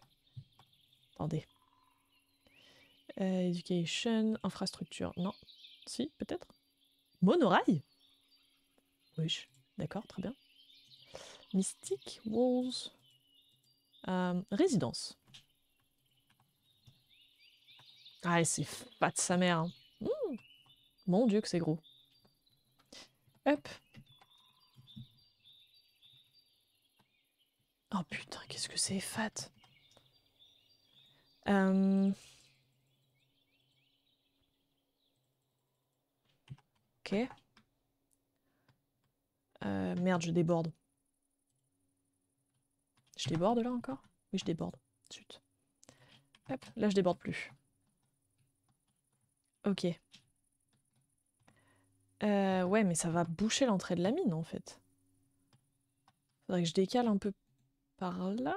Attendez. education, euh, infrastructure. Non. Si, peut-être. Monorail Oui, d'accord, très bien. Mystique Walls. Euh, résidence. Ah, c'est fat sa mère. Hein. Hmm. Mon dieu que c'est gros. Hop. Oh putain, qu'est-ce que c'est fat. Euh... Ok. Euh, merde, je déborde. Je déborde là encore Oui, je déborde. Zut. Hop, là je déborde plus. Ok. Euh, ouais, mais ça va boucher l'entrée de la mine en fait. Faudrait que je décale un peu par là.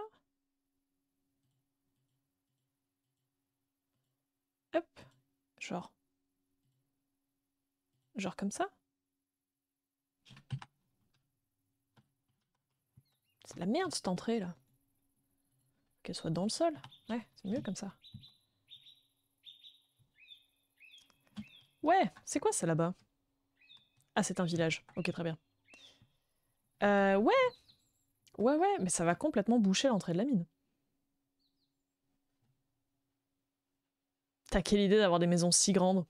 Hop. Genre. Genre comme ça la merde cette entrée là. Qu'elle soit dans le sol. Ouais, c'est mieux comme ça. Ouais, c'est quoi ça là-bas Ah, c'est un village. Ok, très bien. Euh, ouais Ouais, ouais, mais ça va complètement boucher l'entrée de la mine. T'as quelle idée d'avoir des maisons si grandes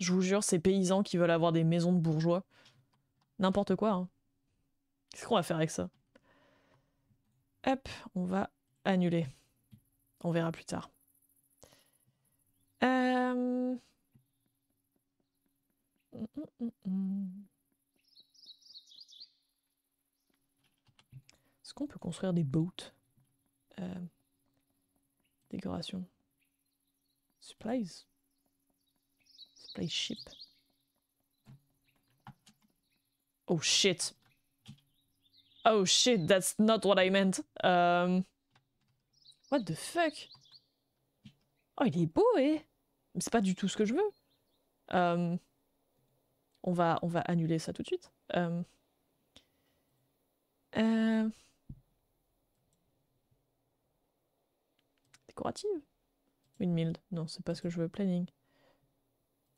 Je vous jure, ces paysans qui veulent avoir des maisons de bourgeois. N'importe quoi, hein. Qu'est-ce qu'on va faire avec ça Hop, on va annuler. On verra plus tard. Euh, Est-ce qu'on peut construire des boats euh... Décoration. Supplies. Supply ship. Oh shit Oh shit, that's not what I meant. Um, what the fuck Oh, il est beau, eh C'est pas du tout ce que je veux. Um, on, va, on va annuler ça tout de suite. Um, euh, décorative Windmill. Non, c'est pas ce que je veux. Planning.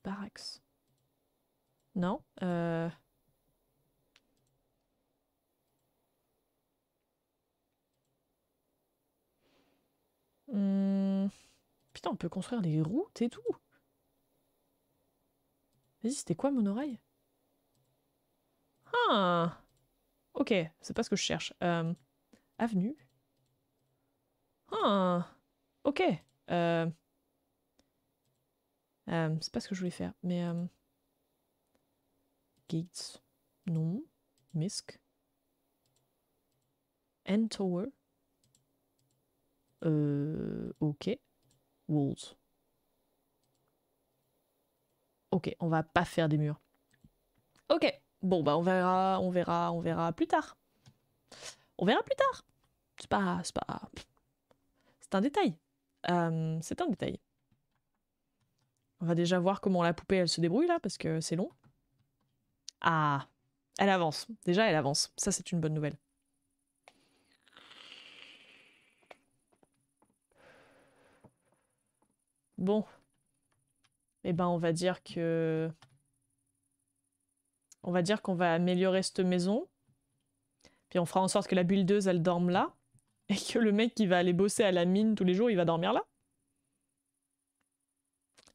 Barracks. Non. Euh... Putain, on peut construire des routes et tout. Vas-y, c'était quoi mon oreille Ah Ok, c'est pas ce que je cherche. Euh, avenue Ah Ok. Euh, euh, c'est pas ce que je voulais faire, mais... Gates. Non. Misk. End Tower. Euh, ok. Walls. Ok, on va pas faire des murs. Ok, bon bah on verra, on verra, on verra plus tard. On verra plus tard. C'est pas, c'est pas, c'est un détail. Euh, c'est un détail. On va déjà voir comment la poupée elle se débrouille là parce que c'est long. Ah, elle avance. Déjà elle avance. Ça c'est une bonne nouvelle. Bon. Eh ben, on va dire que... On va dire qu'on va améliorer cette maison. Puis on fera en sorte que la buildeuse, elle dorme là. Et que le mec qui va aller bosser à la mine tous les jours, il va dormir là.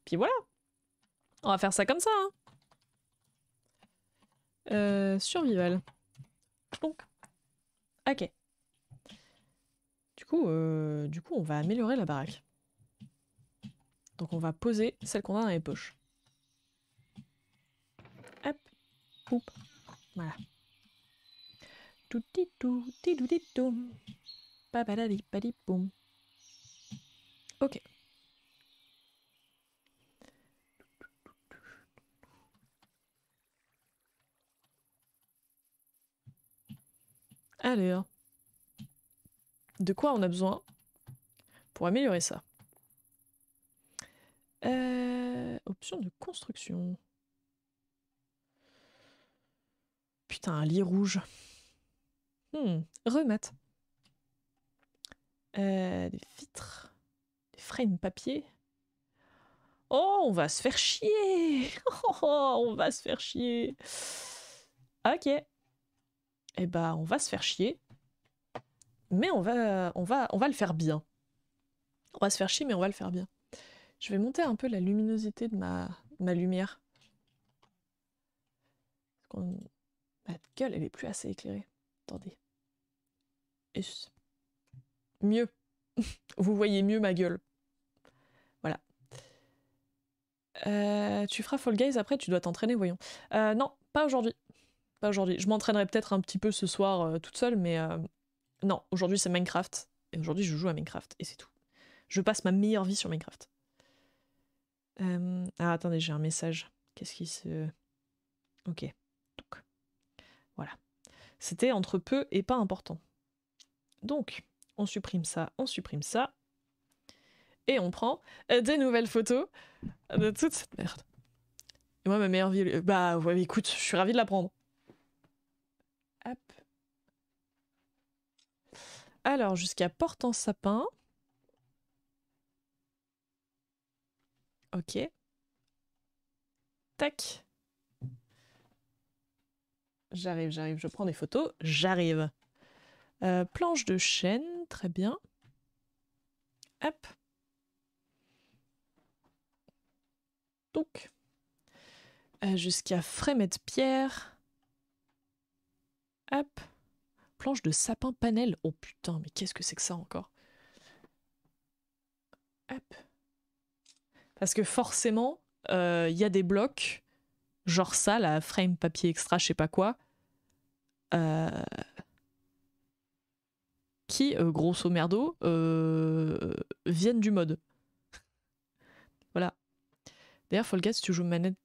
Puis voilà. On va faire ça comme ça. Hein. Euh, survival. Donc. Ok. Du coup, euh, du coup, on va améliorer la baraque. Donc on va poser celle qu'on a dans les poches. Hop, poup, voilà. Tout tout, tout Ok. Alors, de quoi on a besoin pour améliorer ça euh, option de construction. Putain, un lit rouge. Hmm, remat. Euh, des vitres. Des frames papier. Oh, on va se faire chier oh, oh, on va se faire chier Ok. Eh bah, ben, on va se faire chier. Mais on va, on va, on va le faire bien. On va se faire chier, mais on va le faire bien. Je vais monter un peu la luminosité de ma, lumière. ma gueule, elle est plus assez éclairée. Attendez. Mieux. Vous voyez mieux ma gueule. Voilà. Euh, tu feras Fall Guys après, tu dois t'entraîner, voyons. Euh, non, pas aujourd'hui. Pas aujourd'hui. Je m'entraînerai peut-être un petit peu ce soir euh, toute seule, mais non, aujourd'hui c'est Minecraft. Et aujourd'hui je joue à Minecraft, et c'est tout. Je passe ma meilleure vie sur Minecraft. Euh, ah, attendez, j'ai un message. Qu'est-ce qui se. Ok. Donc, voilà. C'était entre peu et pas important. Donc, on supprime ça, on supprime ça. Et on prend euh, des nouvelles photos de toute cette merde. Et moi, ma meilleure vie. Euh, bah, ouais, écoute, je suis ravie de la prendre. Hop. Alors, jusqu'à Porte en Sapin. Ok. Tac. J'arrive, j'arrive, je prends des photos, j'arrive. Euh, planche de chêne, très bien. Hop. Donc, euh, jusqu'à Frémet Pierre. Hop. Planche de sapin panel. Oh putain, mais qu'est-ce que c'est que ça encore Hop. Parce que forcément, il euh, y a des blocs, genre ça, la frame papier extra, je sais pas quoi, euh, qui, euh, grosso merdo, viennent du mode. voilà. D'ailleurs, Fall tu joues manette.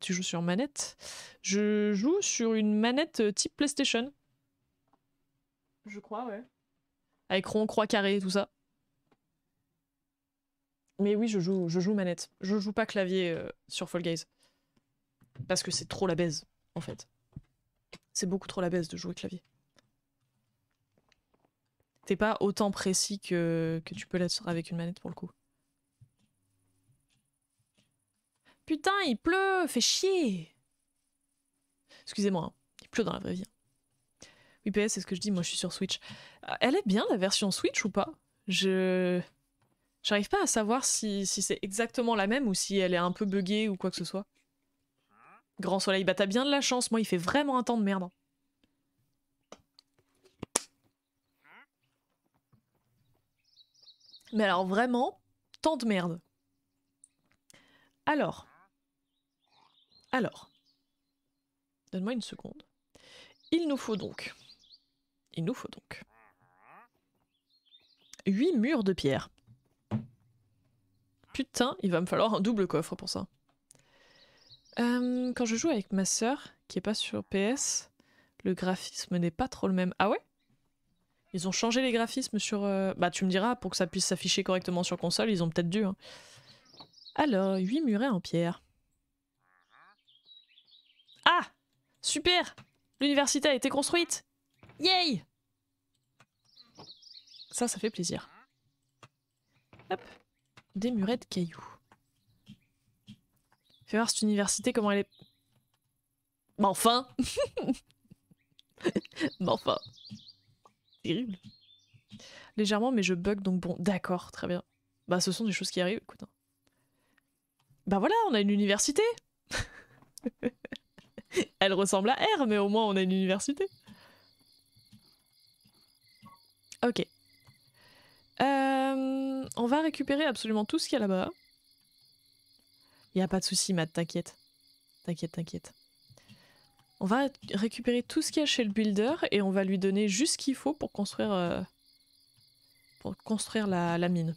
tu joues sur manette Je joue sur une manette type PlayStation. Je crois, ouais. Avec rond, croix, carré, tout ça. Mais oui, je joue, je joue manette. Je joue pas clavier euh, sur Fall Guys. Parce que c'est trop la baise, en fait. C'est beaucoup trop la baise de jouer clavier. T'es pas autant précis que, que tu peux l'être avec une manette pour le coup. Putain, il pleut Fais chier Excusez-moi, hein. il pleut dans la vraie vie. Hein. Oui, PS, c'est ce que je dis, moi je suis sur Switch. Euh, elle est bien la version Switch ou pas Je... J'arrive pas à savoir si, c'est exactement la même ou si elle est un peu buggée ou quoi que ce soit. Grand soleil, bah t'as bien de la chance, moi il fait vraiment un temps de merde. Hein. Mais alors vraiment, temps de merde. Alors. Alors. Donne-moi une seconde. Il nous faut donc. Il nous faut donc. Huit murs de pierre. Putain, il va me falloir un double coffre pour ça. Euh, quand je joue avec ma sœur, qui est pas sur PS, le graphisme n'est pas trop le même. Ah ouais Ils ont changé les graphismes sur... Euh, bah tu me diras, pour que ça puisse s'afficher correctement sur console, ils ont peut-être dû. Hein. Alors, 8 murets en pierre. Ah Super L'université a été construite Yay Ça, ça fait plaisir. Hop des murets de cailloux. Fais voir cette université, comment elle est... Mais enfin Mais enfin Terrible. Légèrement, mais je bug, donc bon, d'accord, très bien. Bah ce sont des choses qui arrivent, écoute. Hein. Bah voilà, on a une université Elle ressemble à R, mais au moins on a une université. Ok, euh, on va récupérer absolument tout ce qu'il y a là-bas. Il n'y a pas de souci, Matt, t'inquiète. T'inquiète, t'inquiète. On va récupérer tout ce qu'il y a chez le builder et on va lui donner juste ce qu'il faut pour construire, euh, pour construire la, la mine.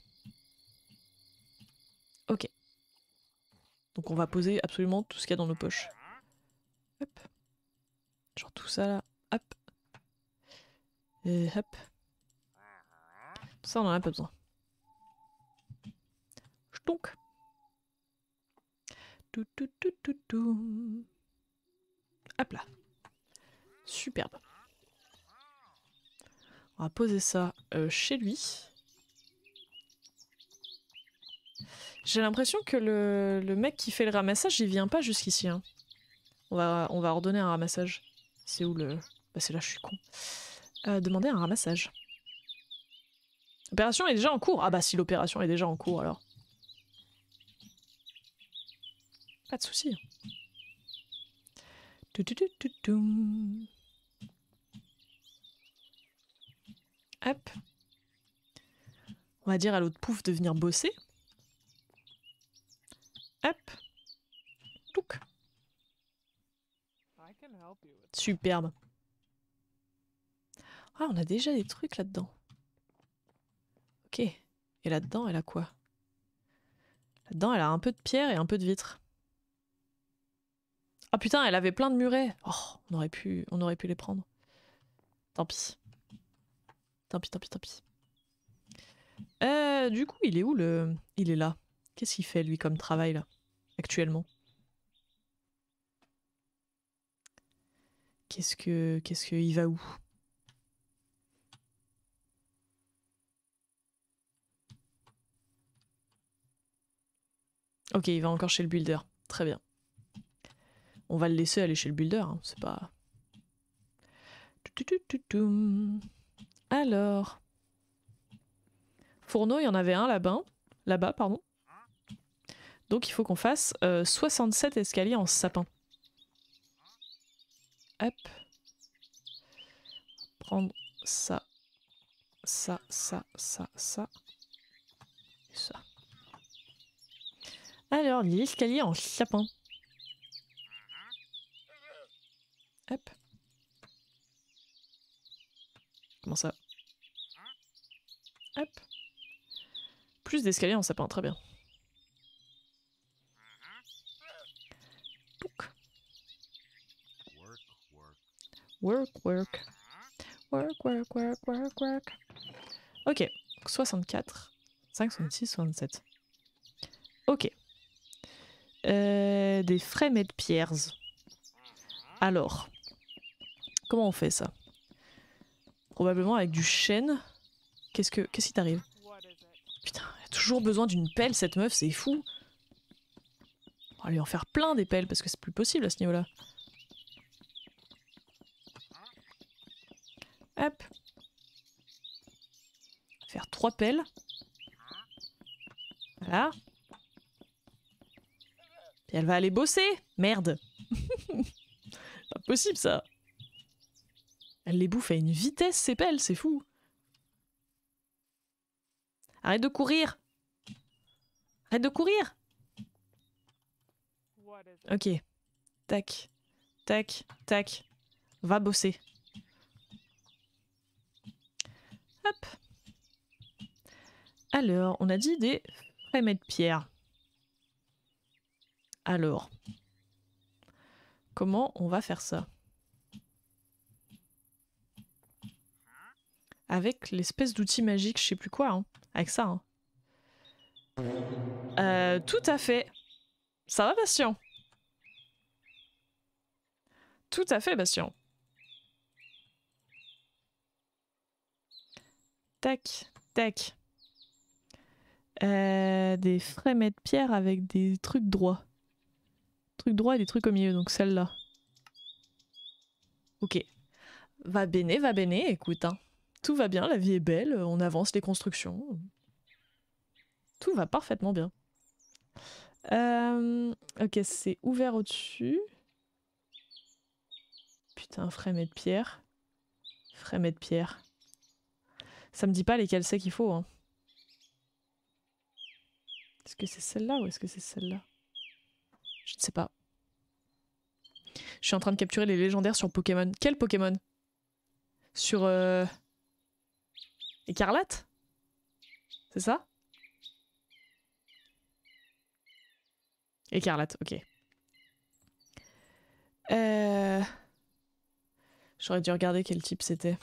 Ok. Donc on va poser absolument tout ce qu'il y a dans nos poches. Hop. Genre tout ça là. Hop. Et hop. Ça, on en a pas besoin. Stunk. Tout, tout, tout, tout, tout. Hop là. Superbe. On va poser ça euh, chez lui. J'ai l'impression que le, mec qui fait le ramassage, il vient pas jusqu'ici. Hein. On, va, ordonner un ramassage. C'est où le... Bah c'est là, je suis con. Euh, demander un ramassage. L'opération est déjà en cours. Ah bah si l'opération est déjà en cours alors. Pas de souci. Hop. On va dire à l'autre pouf de venir bosser. Hop. Superbe. Ah, on a déjà des trucs là-dedans. Ok. Et là-dedans, elle a quoi Là-dedans, elle a un peu de pierre et un peu de vitre. Ah putain, elle avait plein de murets. Oh, on aurait pu, on aurait pu les prendre. Tant pis. Tant pis, tant pis, tant pis. Euh, du coup, il est où le... Il est là. Qu'est-ce qu'il fait, lui, comme travail, là, actuellement Qu'est-ce que... Qu'est-ce que... Il va où Ok, il va encore chez le builder. Très bien. On va le laisser aller chez le builder, hein. c'est pas... Alors... Fourneau, il y en avait un là-bas. Là-bas, pardon. Donc il faut qu'on fasse 67 euh, escaliers en sapin. Hop. Prendre ça. Ça, ça, ça, ça. Et ça. Alors, l'escalier en sapin. Hop. Comment ça Hop. Plus d'escalier en sapin, très bien. Pouc. Work, work. Work, work, work, work, work. Ok, 64, 5, 66, 67. Ok euh, des de Pierres. Alors, comment on fait ça Probablement avec du chêne. Qu'est-ce que qu'est-ce qui t'arrive Putain, a toujours besoin d'une pelle cette meuf, c'est fou. On va lui en faire plein des pelles parce que c'est plus possible à ce niveau-là. Hop. Faire trois pelles. Voilà elle va aller bosser Merde Pas possible ça Elle les bouffe à une vitesse, C'est pelles, c'est fou Arrête de courir Arrête de courir Ok. Tac. Tac. Tac. Va bosser. Hop. Alors, on a dit des remèdes de pierre. Alors, comment on va faire ça Avec l'espèce d'outil magique, je sais plus quoi, hein. avec ça. Hein. Euh, tout à fait. Ça va, Bastien Tout à fait, Bastien. Tac, tac. Euh, des frais de pierre avec des trucs droits trucs droits et des trucs au milieu, donc celle-là. Ok. Va béné, va béné, écoute. Hein. Tout va bien, la vie est belle, on avance les constructions. Tout va parfaitement bien. Euh, ok, c'est ouvert au-dessus. Putain, frémet de pierre. Frémet de pierre. Ça me dit pas lesquels c'est qu'il faut. Hein. Est-ce que c'est celle-là ou est-ce que c'est celle-là je ne sais pas. Je suis en train de capturer les légendaires sur Pokémon. Quel Pokémon Sur... Euh, Écarlate C'est ça Écarlate, ok. Euh... J'aurais dû regarder quel type c'était.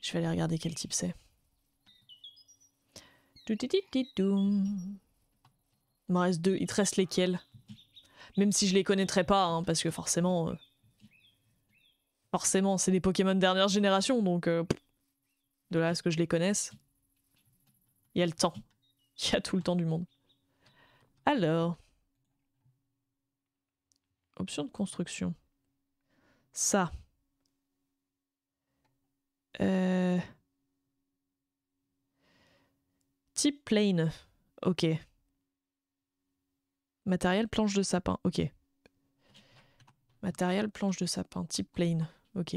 Je vais aller regarder quel type c'est. Tout il me reste deux. Il te reste lesquels Même si je les connaîtrais pas, hein, parce que forcément. Euh, forcément, c'est des Pokémon dernière génération, donc. Euh, de là à ce que je les connaisse. Il y a le temps. Il y a tout le temps du monde. Alors. Option de construction. Ça. Euh... Type plane. Ok. Matériel planche de sapin, ok. Matériel planche de sapin, type plane, ok.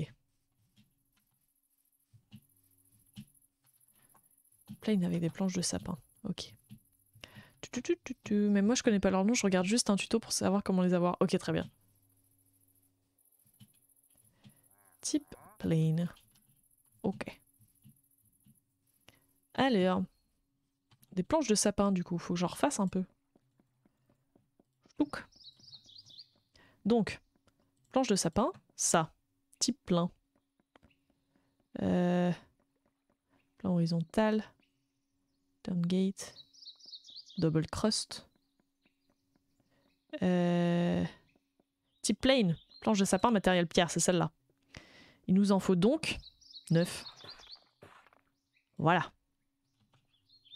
Plane avec des planches de sapin, ok. Mais moi je connais pas leur nom, je regarde juste un tuto pour savoir comment les avoir. Ok, très bien. Type plane. Ok. Alors, hein. des planches de sapin du coup, faut que j'en refasse un peu. Donc, planche de sapin, ça. Type plein. Euh, plan horizontal. gate, Double crust. Euh, type plane. Planche de sapin, matériel pierre, c'est celle-là. Il nous en faut donc 9. Voilà.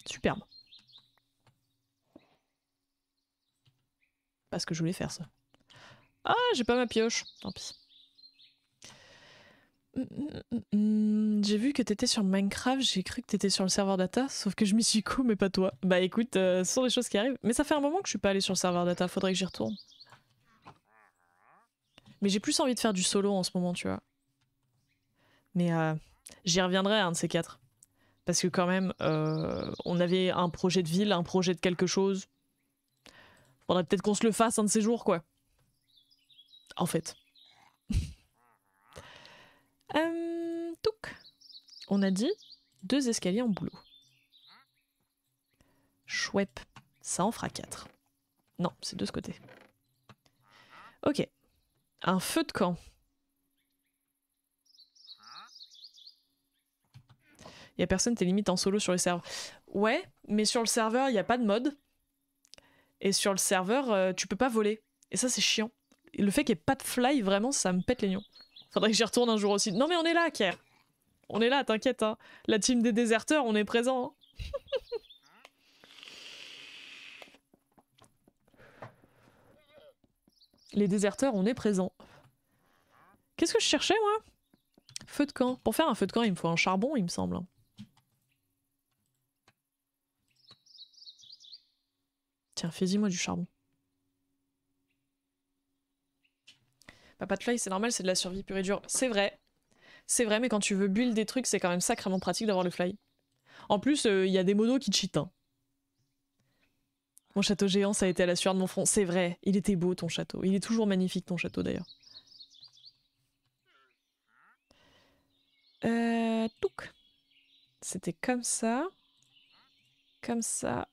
Superbe. ce que je voulais faire ça. Ah, j'ai pas ma pioche, tant pis. Mm, mm, mm, j'ai vu que t'étais sur Minecraft, j'ai cru que t'étais sur le serveur data, sauf que je m'y suis coup, mais pas toi. Bah écoute, euh, ce sont des choses qui arrivent. Mais ça fait un moment que je suis pas allée sur le serveur data, faudrait que j'y retourne. Mais j'ai plus envie de faire du solo en ce moment, tu vois. Mais euh, j'y reviendrai, un de ces quatre. Parce que quand même, euh, on avait un projet de ville, un projet de quelque chose. Faudrait peut-être qu'on se le fasse un de ces jours, quoi. En fait. Euh, On a dit deux escaliers en boulot. Chouette. Ça en fera quatre. Non, c'est de ce côté. Ok. Un feu de camp. Il y a personne, t'es limite en solo sur le serveur. Ouais, mais sur le serveur, il n'y a pas de mode. Et sur le serveur, euh, tu peux pas voler. Et ça, c'est chiant. le fait qu'il n'y ait pas de fly, vraiment, ça me pète les nions. Faudrait que j'y retourne un jour aussi. Non, mais on est là, Kerr. On est là, t'inquiète. Hein. La team des déserteurs, on est présent. Hein. Les déserteurs, on est présent. Qu'est-ce que je cherchais, moi Feu de camp. Pour faire un feu de camp, il me faut un charbon, il me semble. Hein. Tiens, fais-y moi du charbon. Pas de fly, c'est normal, c'est de la survie pure et dure. C'est vrai. C'est vrai, mais quand tu veux build des trucs, c'est quand même sacrément pratique d'avoir le fly. En plus, euh, il y a des monos qui cheatent. Hein. Mon château géant, ça a été à la sueur de mon front. C'est vrai, il était beau ton château. Il est toujours magnifique ton château d'ailleurs. Euh, C'était comme ça. Comme ça.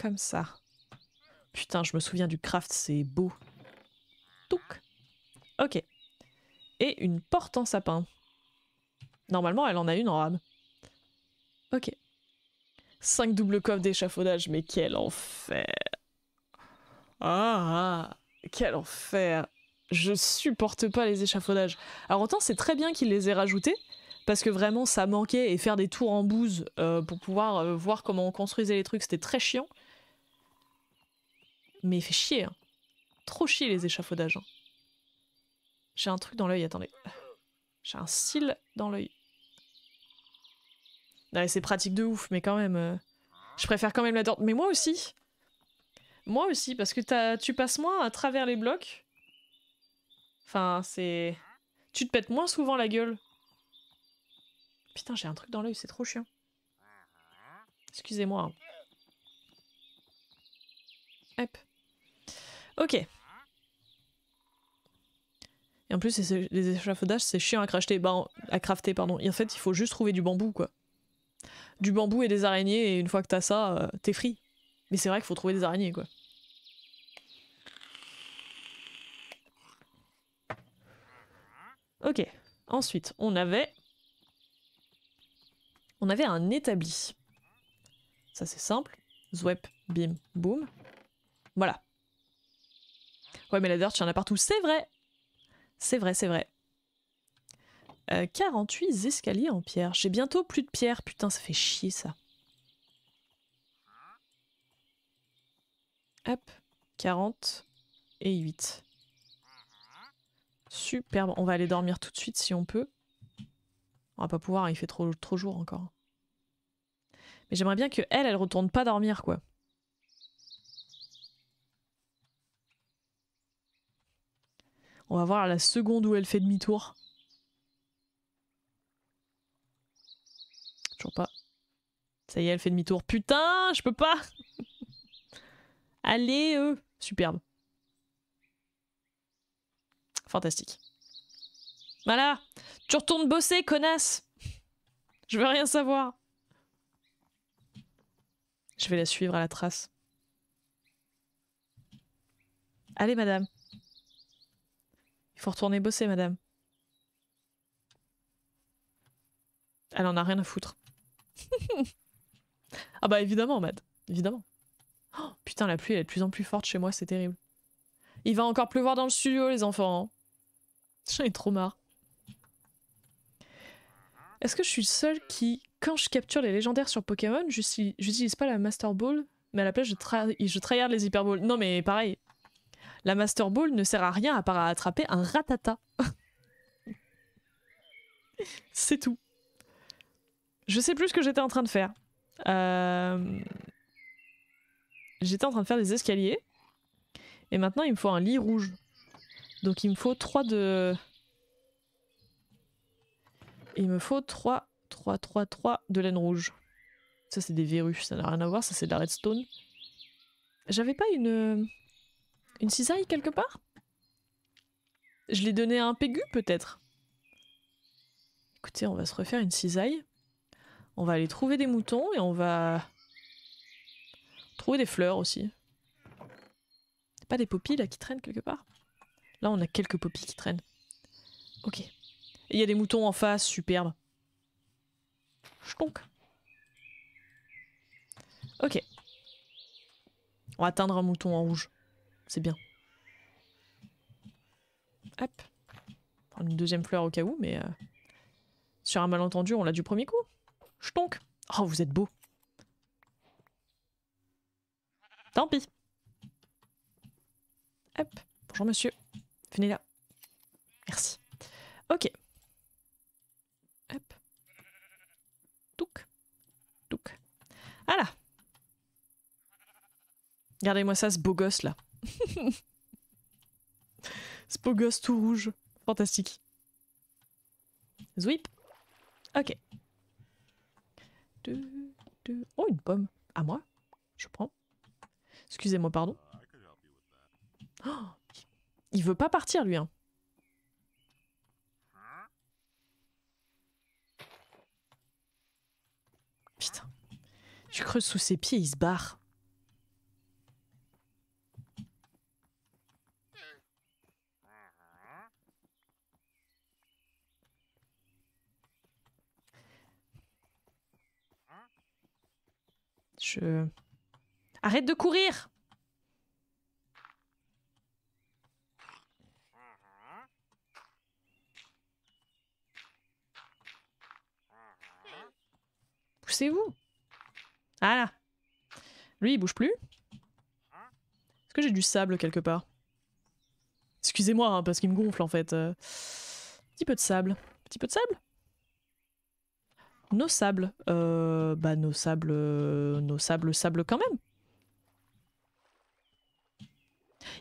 Comme ça. Putain, je me souviens du craft, c'est beau. Touc. Ok. Et une porte en sapin. Normalement, elle en a une en rame. Ok. Cinq doubles coffres d'échafaudage, mais quel enfer. Ah, ah, quel enfer. Je supporte pas les échafaudages. Alors, autant, c'est très bien qu'il les ait rajoutés, parce que vraiment, ça manquait, et faire des tours en bouse euh, pour pouvoir euh, voir comment on construisait les trucs, c'était très chiant. Mais il fait chier. Hein. Trop chier les échafaudages. Hein. J'ai un truc dans l'œil, attendez. J'ai un cil dans l'œil. C'est pratique de ouf, mais quand même. Euh, je préfère quand même la tortue. Mais moi aussi Moi aussi, parce que tu passes moins à travers les blocs. Enfin, c'est. Tu te pètes moins souvent la gueule. Putain, j'ai un truc dans l'œil, c'est trop chiant. Excusez-moi. Hein. Hop. Ok. Et en plus, les échafaudages, c'est chiant à, crafter, bah, à crafter. Pardon. Et en fait, il faut juste trouver du bambou, quoi. Du bambou et des araignées, et une fois que t'as ça, euh, t'es free. Mais c'est vrai qu'il faut trouver des araignées, quoi. Ok. Ensuite, on avait... On avait un établi. Ça, c'est simple. Zwep, bim, boum. Voilà. Ouais, mais la dirt, tu en a partout. C'est vrai C'est vrai, c'est vrai. 48 euh, escaliers en pierre. J'ai bientôt plus de pierre. Putain, ça fait chier, ça. Hop. 40 et 8. Superbe. On va aller dormir tout de suite si on peut. On va pas pouvoir, hein. il fait trop, trop jour encore. Mais j'aimerais bien que elle, elle retourne pas dormir, quoi. On va voir la seconde où elle fait demi-tour. Toujours pas. Ça y est, elle fait demi-tour. Putain, je peux pas Allez, eux Superbe. Fantastique. Voilà Tu retournes bosser, connasse Je veux rien savoir Je vais la suivre à la trace. Allez, madame il faut retourner bosser, madame. Elle en a rien à foutre. ah bah évidemment, Mad. Évidemment. Oh, putain, la pluie, elle est de plus en plus forte chez moi, c'est terrible. Il va encore pleuvoir dans le studio, les enfants. Hein. J'en ai trop marre. Est-ce que je suis le seul qui, quand je capture les légendaires sur Pokémon, j'utilise pas la Master Ball, mais à la place, je, je tryhard les Hyper Balls. Non, mais pareil, la Master Ball ne sert à rien à part à attraper un ratata. C'est tout. Je sais plus ce que j'étais en train de faire. Euh, j'étais en train de faire des escaliers. Et maintenant, il me faut un lit rouge. Donc il me faut 3 de... Il me faut 3, 3, 3, 3 de laine rouge. Ça, c'est des verrues. Ça n'a rien à voir. Ça, c'est de la redstone. J'avais pas une... Une cisaille quelque part Je l'ai donné à un pégu peut-être Écoutez, on va se refaire une cisaille. On va aller trouver des moutons et on va trouver des fleurs aussi. Pas des poppies là qui traînent quelque part Là, on a quelques poppies qui traînent. Ok. Et il y a des moutons en face, superbe. Chtonk. Ok. On va atteindre un mouton en rouge. C'est bien. Hop. une deuxième fleur au cas où, mais... Euh, sur un malentendu, on l'a du premier coup. Ch'tonk Oh, vous êtes beau. Tant pis. Hop. Bonjour monsieur. Venez là. Merci. Ok. Hop. Touc. Touc. Ah là Regardez-moi ça, ce beau gosse là. Spogos tout rouge. Fantastique. Zwip. Ok. Deux, deux. Oh, une pomme. À moi. Je prends. Excusez-moi, pardon. il veut pas partir, lui. Hein. Putain. Tu creuses sous ses pieds, il se barre. Arrête de courir Poussez-vous Ah Lui, il bouge plus. Est-ce que j'ai du sable quelque part Excusez-moi, hein, parce qu'il me gonfle en fait. Euh, petit peu de sable. Petit peu de sable nos sables. Euh, bah, nos sables, euh, nos sables, sables quand même.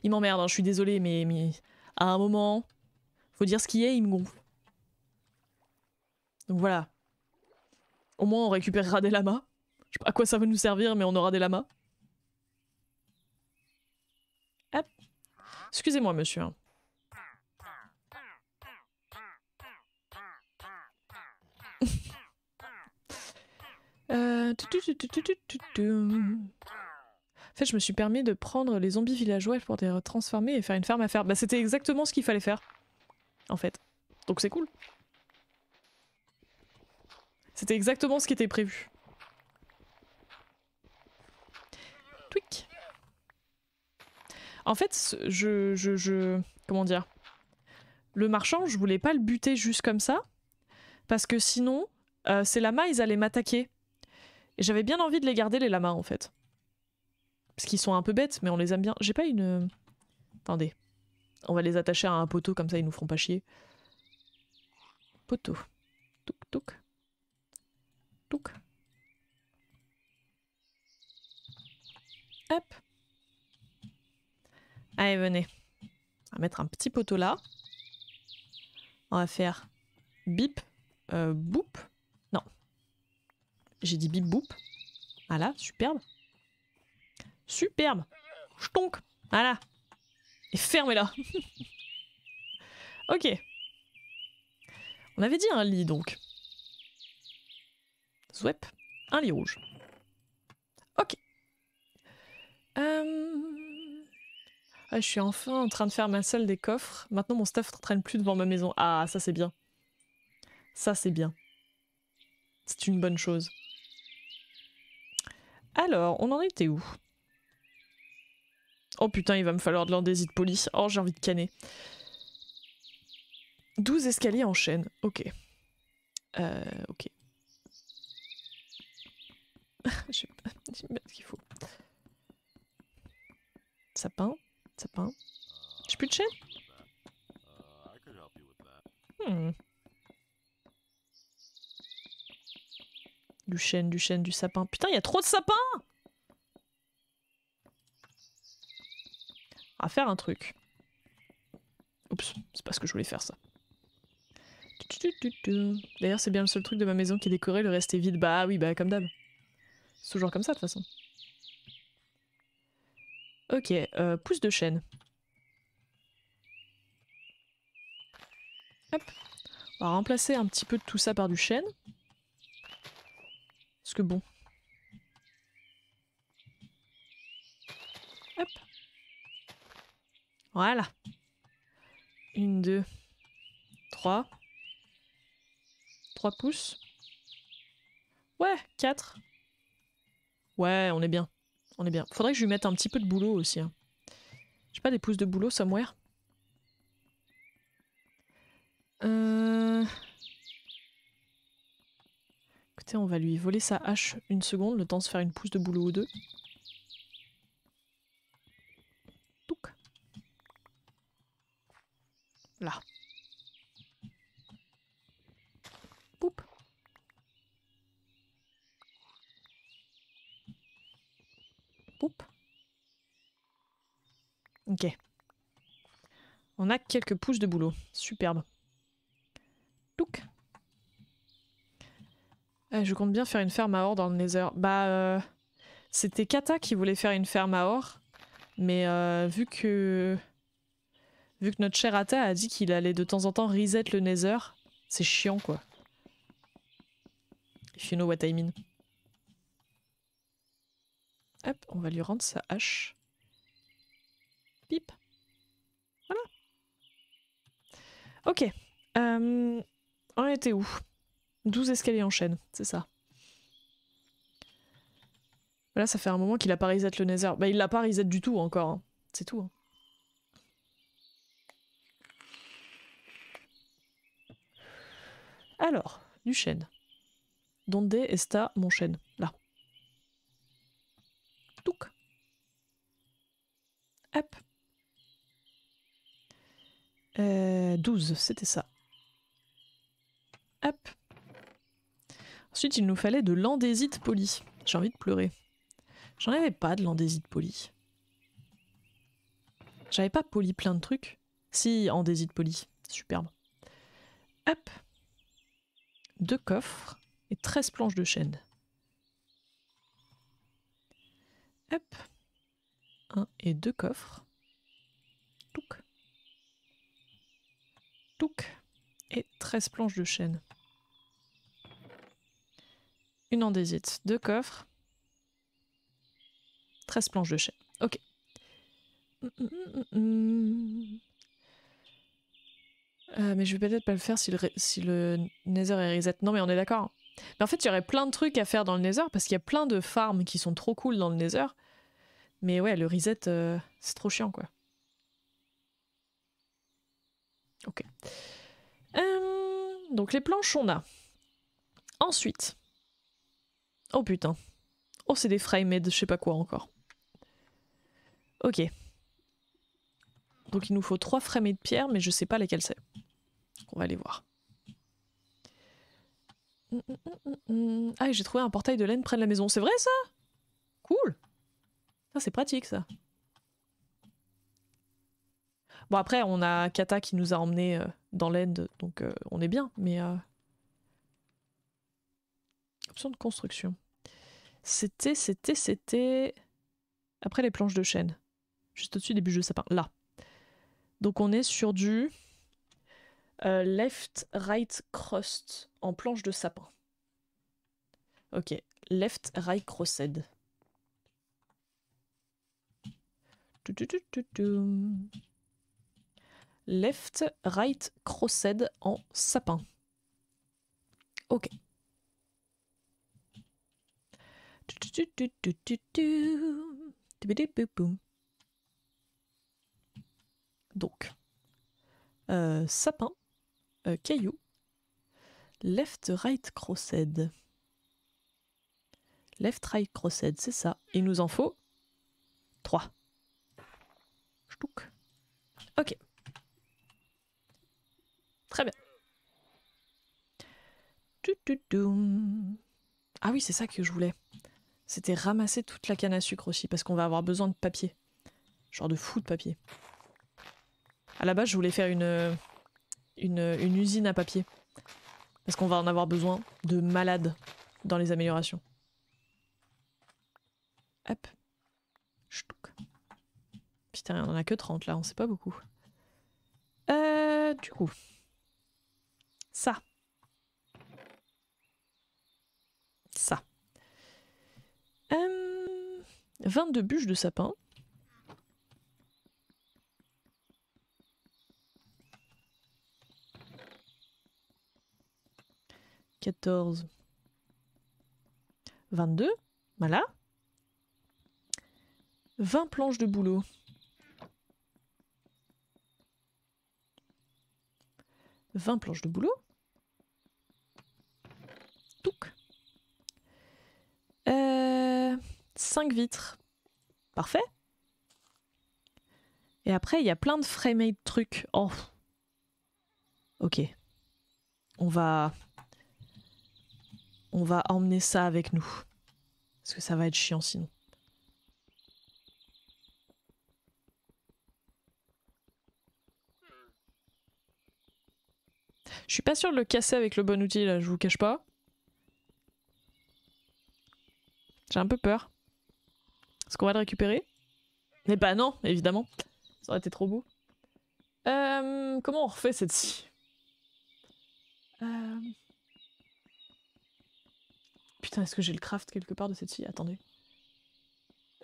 Il m'emmerde, hein, je suis désolée, mais, à un moment, faut dire ce y a, il me gonfle. Donc voilà. Au moins, on récupérera des lamas. Je sais pas à quoi ça va nous servir, mais on aura des lamas. Hop. Excusez-moi, monsieur. Hein. En fait, je me suis permis de prendre les zombies villageois pour les transformer et faire une ferme à faire. Bah, c'était exactement ce qu'il fallait faire, en fait. Donc c'est cool. C'était exactement ce qui était prévu. Tweak. En fait, je, je, je... Comment dire Le marchand, je voulais pas le buter juste comme ça, parce que sinon, euh, c'est ces lamas, ils allaient m'attaquer j'avais bien envie de les garder, les lamas, en fait. Parce qu'ils sont un peu bêtes, mais on les aime bien. J'ai pas une... Euh, attendez. On va les attacher à un poteau, comme ça ils nous feront pas chier. Poteau. Touc, touc. Touc. Hop. Allez, venez. On va mettre un petit poteau là. On va faire bip, boup. Euh, boop, j'ai dit bip Ah là, superbe. Superbe. Ah là Et fermez-la. ok. On avait dit un lit donc. Zwep. Un lit rouge. Ok. Euh, je suis enfin en train de faire ma salle des coffres. Maintenant, mon staff ne traîne plus devant ma maison. Ah, ça c'est bien. Ça c'est bien. C'est une bonne chose. Alors, on en était où Oh putain, il va me falloir de l'andésite police. Oh, j'ai envie de canner. 12 escaliers en chaîne. Ok. Euh, ok. je sais pas, ce qu'il faut. Sapin, sapin. J'ai plus de chaîne Hmm. Du chêne, du chêne, du sapin. Putain, il y a trop de sapins À faire un truc. Oups, c'est pas ce que je voulais faire ça. D'ailleurs, c'est bien le seul truc de ma maison qui est décoré, le reste est vide. Bah oui, bah comme d'hab. C'est toujours comme ça de toute façon. Ok, euh, pouce de chêne. Hop. On va remplacer un petit peu de tout ça par du chêne. Parce que bon. Hop. Voilà. Une, deux, trois. Trois pouces. Ouais, quatre. Ouais, on est bien. On est bien. Faudrait que je lui mette un petit peu de boulot aussi. Hein. J'ai pas des pouces de boulot somewhere. Euh on va lui voler sa hache une seconde, le temps de se faire une pousse de boulot ou deux. Là. Poup. Poup. Ok. On a quelques pouces de boulot. Superbe. Touc. Eh, je compte bien faire une ferme à or dans le Nether. Bah, euh, c'était Kata qui voulait faire une ferme à or, mais euh, vu que vu que notre cher Ata a dit qu'il allait de temps en temps reset le Nether, c'est chiant quoi. If you know what I mean. Hop, on va lui rendre sa hache. Pip. Voilà. Ok. Euh, on était où 12 escaliers en chaîne, c'est ça. Là, ça fait un moment qu'il a pas reset le nether. Bah, il l'a pas reset du tout encore. Hein. C'est tout. Hein. Alors, du chêne. Donde esta, mon chêne Là. Touc. Hop. 12, euh, c'était ça. Ensuite, il nous fallait de l'andésite poli. J'ai envie de pleurer. J'en avais pas de l'andésite poli. J'avais pas poli plein de trucs. Si, andésite poli. Superbe. Hop. Deux coffres et 13 planches de chêne. Hop. Un et deux coffres. Touc. Touc. Et 13 planches de chêne une andésite, deux coffres, 13 planches de chêne. Ok. Euh, mais je vais peut-être pas le faire si le, le Nether est reset. Non, mais on est d'accord. Hein. Mais en fait, il y aurait plein de trucs à faire dans le Nether parce qu'il y a plein de farms qui sont trop cool dans le Nether. Mais ouais, le reset, euh, c'est trop chiant quoi. Ok. Euh, donc les planches, on a. Ensuite, Oh putain. Oh, c'est des frame-made, je sais pas quoi encore. Ok. Donc il nous faut trois Frymed de pierre, mais je sais pas lesquelles c'est. On va aller voir. Hum, hum, hum, ah, j'ai trouvé un portail de laine près de la maison. C'est vrai ça Cool Ça, c'est pratique ça. Bon, après, on a Kata qui nous a emmené euh, dans l'aide, donc euh, on est bien, mais. Euh, de construction. C'était, c'était, c'était... Après les planches de chêne. Juste au-dessus des bûches de sapin. Là. Donc on est sur du euh, left, right, crust en planche de sapin. Ok. Left, right, crossed. Left, right, crossed en sapin. Ok. Donc, euh, sapin, euh, caillou, left, right, crossed. Left, right, crossed, c'est ça. Il nous en faut 3. Ok. Très bien. Ah oui, c'est ça que je voulais c'était ramasser toute la canne à sucre aussi, parce qu'on va avoir besoin de papier. Genre de fou de papier. À la base, je voulais faire une, une, usine à papier. Parce qu'on va en avoir besoin de malades dans les améliorations. Hop. Ch'touk. Putain, on en a que 30 là, on sait pas beaucoup. Euh, du coup. Ça. 22 bûches de sapin. 14 22, voilà. 20 planches de boulot. 20 planches de boulot. Touc. 5 vitres. Parfait. Et après, il y a plein de fray-made trucs. Oh. Ok. On va... On va emmener ça avec nous. Parce que ça va être chiant sinon. Je suis pas sûre de le casser avec le bon outil là, je vous cache pas. J'ai un peu peur. Est-ce qu'on va le récupérer Eh bah non, évidemment. Ça aurait été trop beau. Euh, comment on refait cette-ci euh. Putain, est-ce que j'ai le craft quelque part de cette scie Attendez.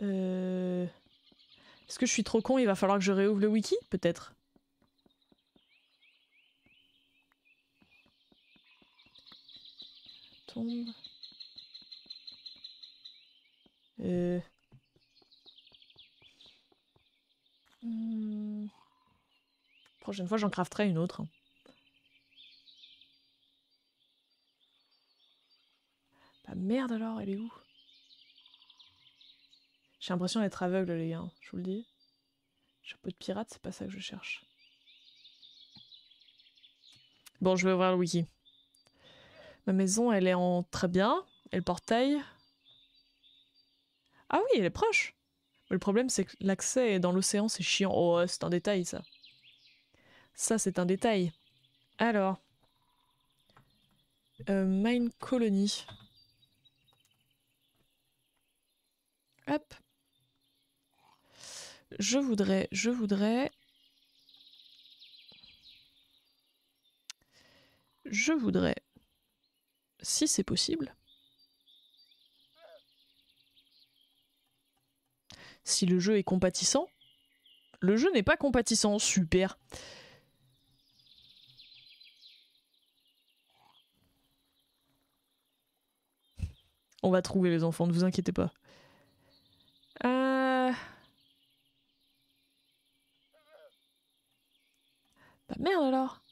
Euh. Est-ce que je suis trop con Il va falloir que je réouvre le wiki Peut-être. Tombe. Euh... Hmm. Prochaine fois, j'en crafterai une autre. Bah merde alors, elle est où J'ai l'impression d'être aveugle, les gars, je vous le dis. Chapeau de pirate, c'est pas ça que je cherche. Bon, je vais ouvrir le wiki. Ma maison, elle est en très bien. Et le portail Ah oui, elle est proche le problème, c'est que l'accès dans l'océan, c'est chiant. Oh, c'est un détail, ça. Ça, c'est un détail. Alors. Euh, mine colony. Hop. Je voudrais, je voudrais... Je voudrais, si c'est possible, si le jeu est compatissant. Le jeu n'est pas compatissant, super. On va trouver les enfants, ne vous inquiétez pas. Euh... Bah merde alors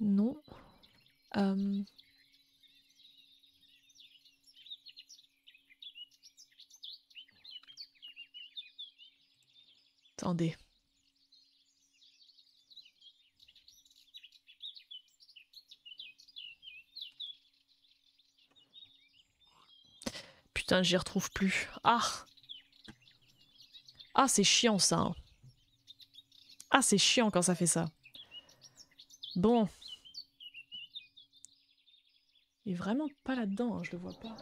Non. Euh, Attendez. Putain, j'y retrouve plus. Ah Ah, c'est chiant ça. Hein. Ah, c'est chiant quand ça fait ça. Bon. Il est vraiment pas là-dedans, hein, je le vois pas.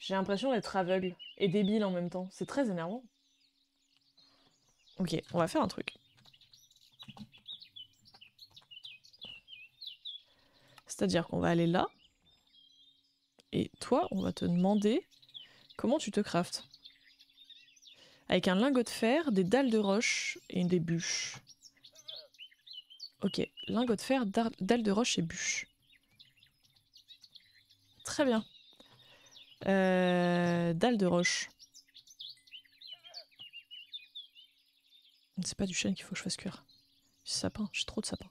J'ai l'impression d'être aveugle et débile en même temps. C'est très énervant. Ok, on va faire un truc. C'est-à-dire qu'on va aller là. Et toi, on va te demander comment tu te craftes. Avec un lingot de fer, des dalles de roche et des bûches. Ok, lingot de fer, dalle de roche et bûche. Très bien. Euh, dalle de roche. C'est pas du chêne qu'il faut que je fasse cuire. sapin, j'ai trop de sapin.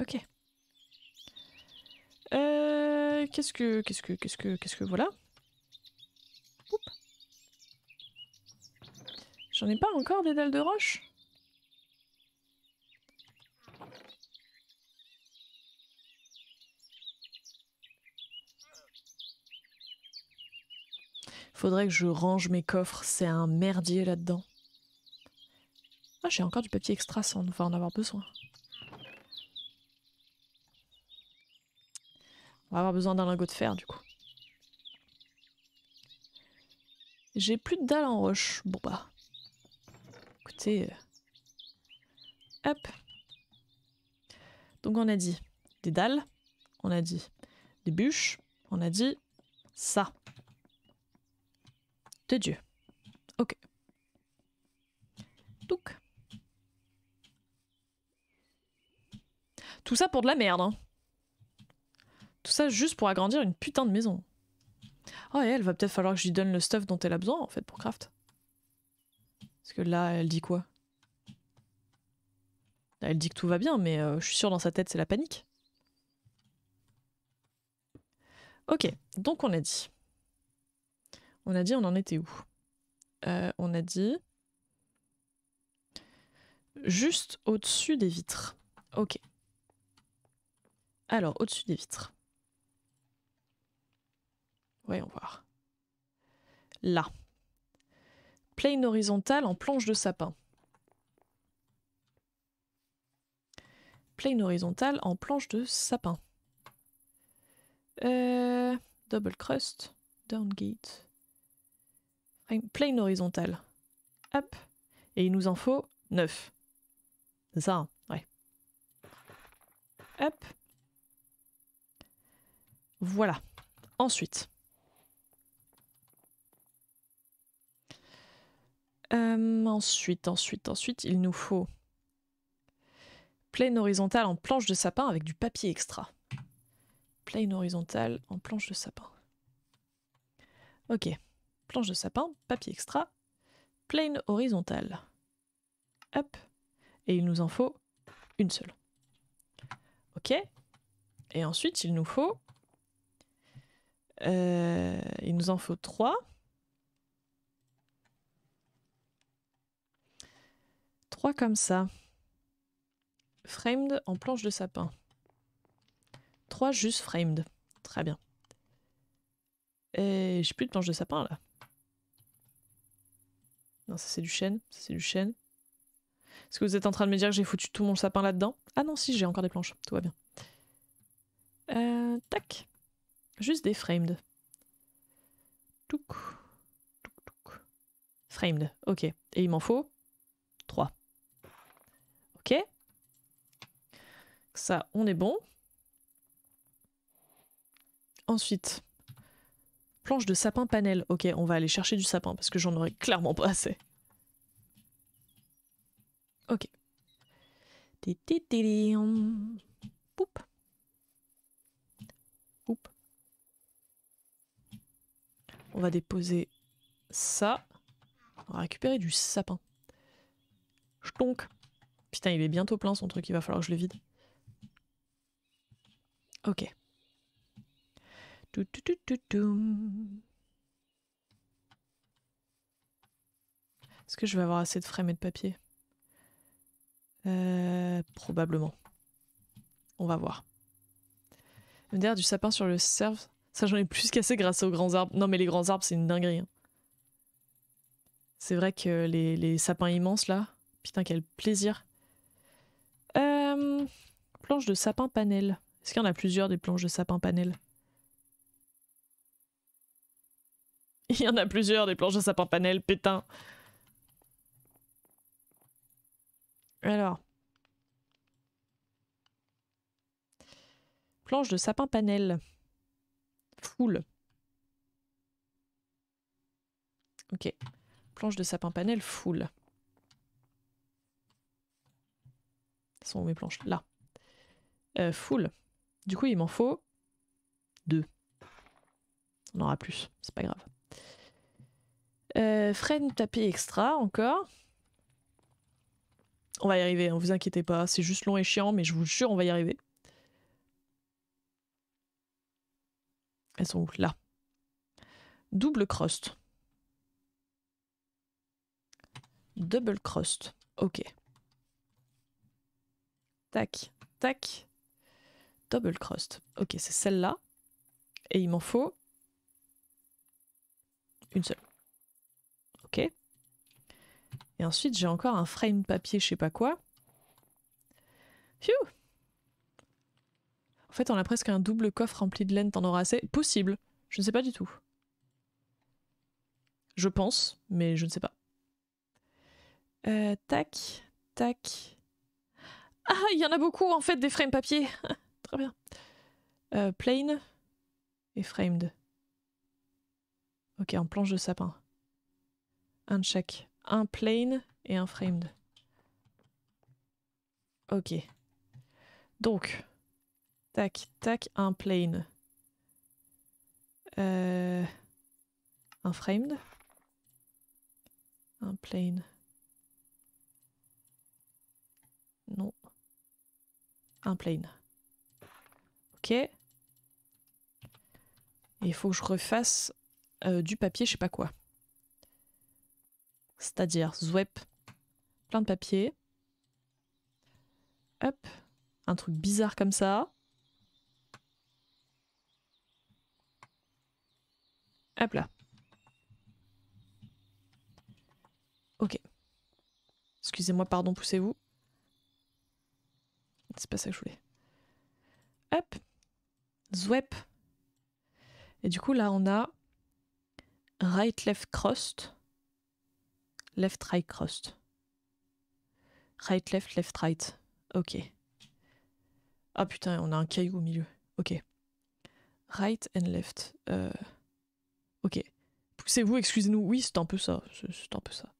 Ok. Euh, qu'est-ce que, qu'est-ce que, qu'est-ce que, qu'est-ce que, voilà. J'en ai pas encore des dalles de roche Faudrait que je range mes coffres, c'est un merdier là-dedans. Ah, j'ai encore du papier extra sans va en avoir besoin. On va avoir besoin d'un lingot de fer du coup. J'ai plus de dalles en roche. Bon bah, euh. Donc on a dit des dalles, on a dit des bûches, on a dit ça. De Dieu. Ok. Donc. Tout ça pour de la merde. Hein. Tout ça juste pour agrandir une putain de maison. Oh, et elle va peut-être falloir que je lui donne le stuff dont elle a besoin en fait pour craft. Parce que là, elle dit quoi Elle dit que tout va bien, mais euh, je suis sûre dans sa tête, c'est la panique. Ok, donc on a dit. On a dit, on en était où euh, On a dit. Juste au-dessus des vitres. Ok. Alors, au-dessus des vitres. Voyons voir. Là. Plane horizontale en planche de sapin. Plane horizontale en planche de sapin. Euh, double crust, down gate. Plane horizontale. Hop. Et il nous en faut 9. C'est ça, hein, ouais. Hop. Voilà. Ensuite, Euh, ensuite, ensuite, ensuite, il nous faut Plaine horizontale en planche de sapin avec du papier extra. Plaine horizontale en planche de sapin. Ok. Planche de sapin, papier extra, plane horizontale. Hop. Et il nous en faut une seule. Ok. Et ensuite, il nous faut... Euh, il nous en faut trois. Trois comme ça. Framed en planche de sapin. Trois juste framed. Très bien. Et j'ai plus de planche de sapin là. Non, ça c'est du chêne. Ça c'est du chêne. Est-ce que vous êtes en train de me dire que j'ai foutu tout mon sapin là-dedans Ah non, si, j'ai encore des planches. Tout va bien. Euh, tac. Juste des framed. Touc, touc. Framed. Ok. Et il m'en faut 3. Ok. Ça, on est bon. Ensuite, planche de sapin panel. Ok, on va aller chercher du sapin parce que j'en aurais clairement pas assez. Ok. Poup. Poup. On va déposer ça. On va récupérer du sapin. tonque. Putain, il est bientôt plein son truc, il va falloir que je le vide. Ok. Est-ce que je vais avoir assez de frais, et de papier euh, Probablement. On va voir. Derrière du sapin sur le cerf, ça j'en ai plus qu'assez grâce aux grands arbres. Non mais les grands arbres c'est une dinguerie. Hein. C'est vrai que les, les sapins immenses là, putain quel plaisir planche de sapin panel. Est-ce qu'il y en a plusieurs des planches de sapin panel Il y en a plusieurs des planches de sapin panel, pétain. Alors. Planche de sapin panel. Foule. Ok. Planche de sapin panel, foule. sont où mes planches Là. Euh, full. Du coup, il m'en faut deux. On aura plus, c'est pas grave. Euh, Fred tapis extra encore. On va y arriver, Ne hein, vous inquiétez pas, c'est juste long et chiant, mais je vous jure, on va y arriver. Elles sont où Là. Double crust. Double crust. Ok. Tac, tac. Double crust. Ok, c'est celle-là. Et il m'en faut une seule. Ok. Et ensuite, j'ai encore un frame papier, je sais pas quoi. Phew En fait, on a presque un double coffre rempli de laine, t'en auras assez Possible. Je ne sais pas du tout. Je pense, mais je ne sais pas. Euh, tac, tac, ah, il y en a beaucoup en fait des frames papier. Très bien. Euh, plane et framed. Ok, en planche de sapin. Un check, Un plane et un framed. Ok. Donc, tac, tac, un plane. Euh, un framed. Un plane. Non un plane. Ok. il faut que je refasse euh, du papier, je sais pas quoi. C'est-à-dire, zwep, plein de papier. Hop, un truc bizarre comme ça. Hop là. Ok. Excusez-moi, pardon, poussez-vous. C'est pas ça que je voulais. Hop. Zwep. Et du coup, là, on a right, left, crust. Left, right, crust. Right, left, left, right. Ok. Ah putain, on a un caillou au milieu. Ok. Right and left. Euh, ok. Poussez-vous, excusez-nous. Oui, c'est un peu ça. C'est un peu ça.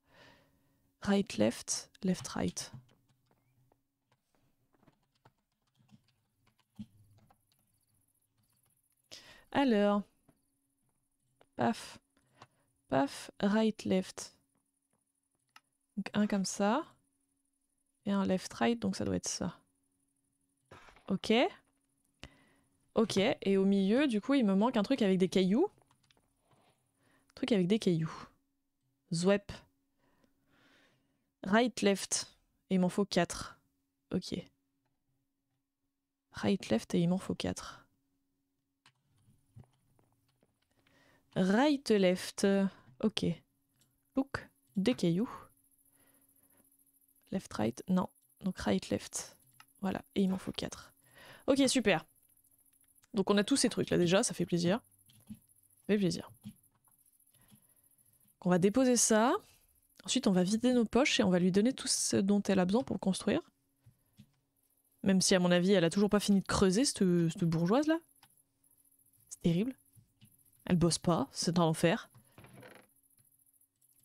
Right, left, left, right. Alors, paf, paf, right, left. Donc un comme ça, et un left, right, donc ça doit être ça. Ok. Ok, et au milieu, du coup, il me manque un truc avec des cailloux. truc avec des cailloux. Zwep. Right, left. Et il m'en faut 4. Ok. Right, left, et il m'en faut 4. Right left. Ok. Look, Des cailloux. Left right. Non. Donc right left. Voilà. Et il m'en faut 4. Ok, super. Donc on a tous ces trucs là déjà, ça fait plaisir. Ça fait plaisir. on va déposer ça. Ensuite, on va vider nos poches et on va lui donner tout ce dont elle a besoin pour construire. Même si, à mon avis, elle a toujours pas fini de creuser, cette, cette bourgeoise là. C'est terrible. Elle bosse pas, c'est dans l'enfer.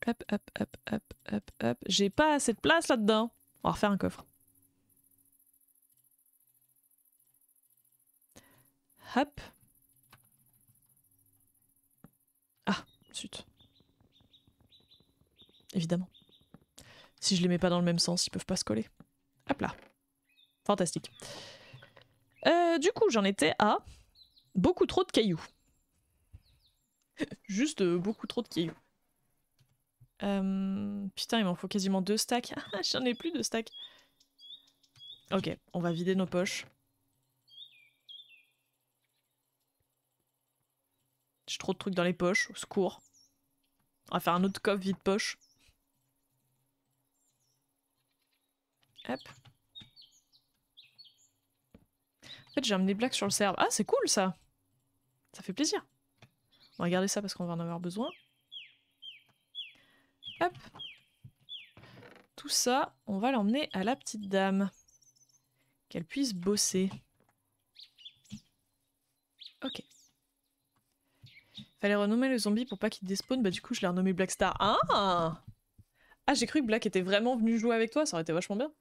Hop, hop, hop, hop, hop, hop. J'ai pas assez de place là-dedans. On va refaire un coffre. Hop. Ah, zut. Évidemment. Si je les mets pas dans le même sens, ils peuvent pas se coller. Hop là. Fantastique. Euh, du coup, j'en étais à beaucoup trop de cailloux. Juste euh, beaucoup trop de cailloux. Euh, putain, il m'en faut quasiment deux stacks. Ah, j'en ai plus de stacks. Ok, on va vider nos poches. J'ai trop de trucs dans les poches, au secours. On va faire un autre coffre vide poche. Hop. En fait, j'ai amené Black sur le serve. Ah, c'est cool ça Ça fait plaisir on va garder ça parce qu'on va en avoir besoin. Hop. Tout ça, on va l'emmener à la petite dame. Qu'elle puisse bosser. Ok. Fallait renommer le zombie pour pas qu'il despawn, bah du coup je l'ai renommé Blackstar. Ah Ah j'ai cru que Black était vraiment venu jouer avec toi, ça aurait été vachement bien.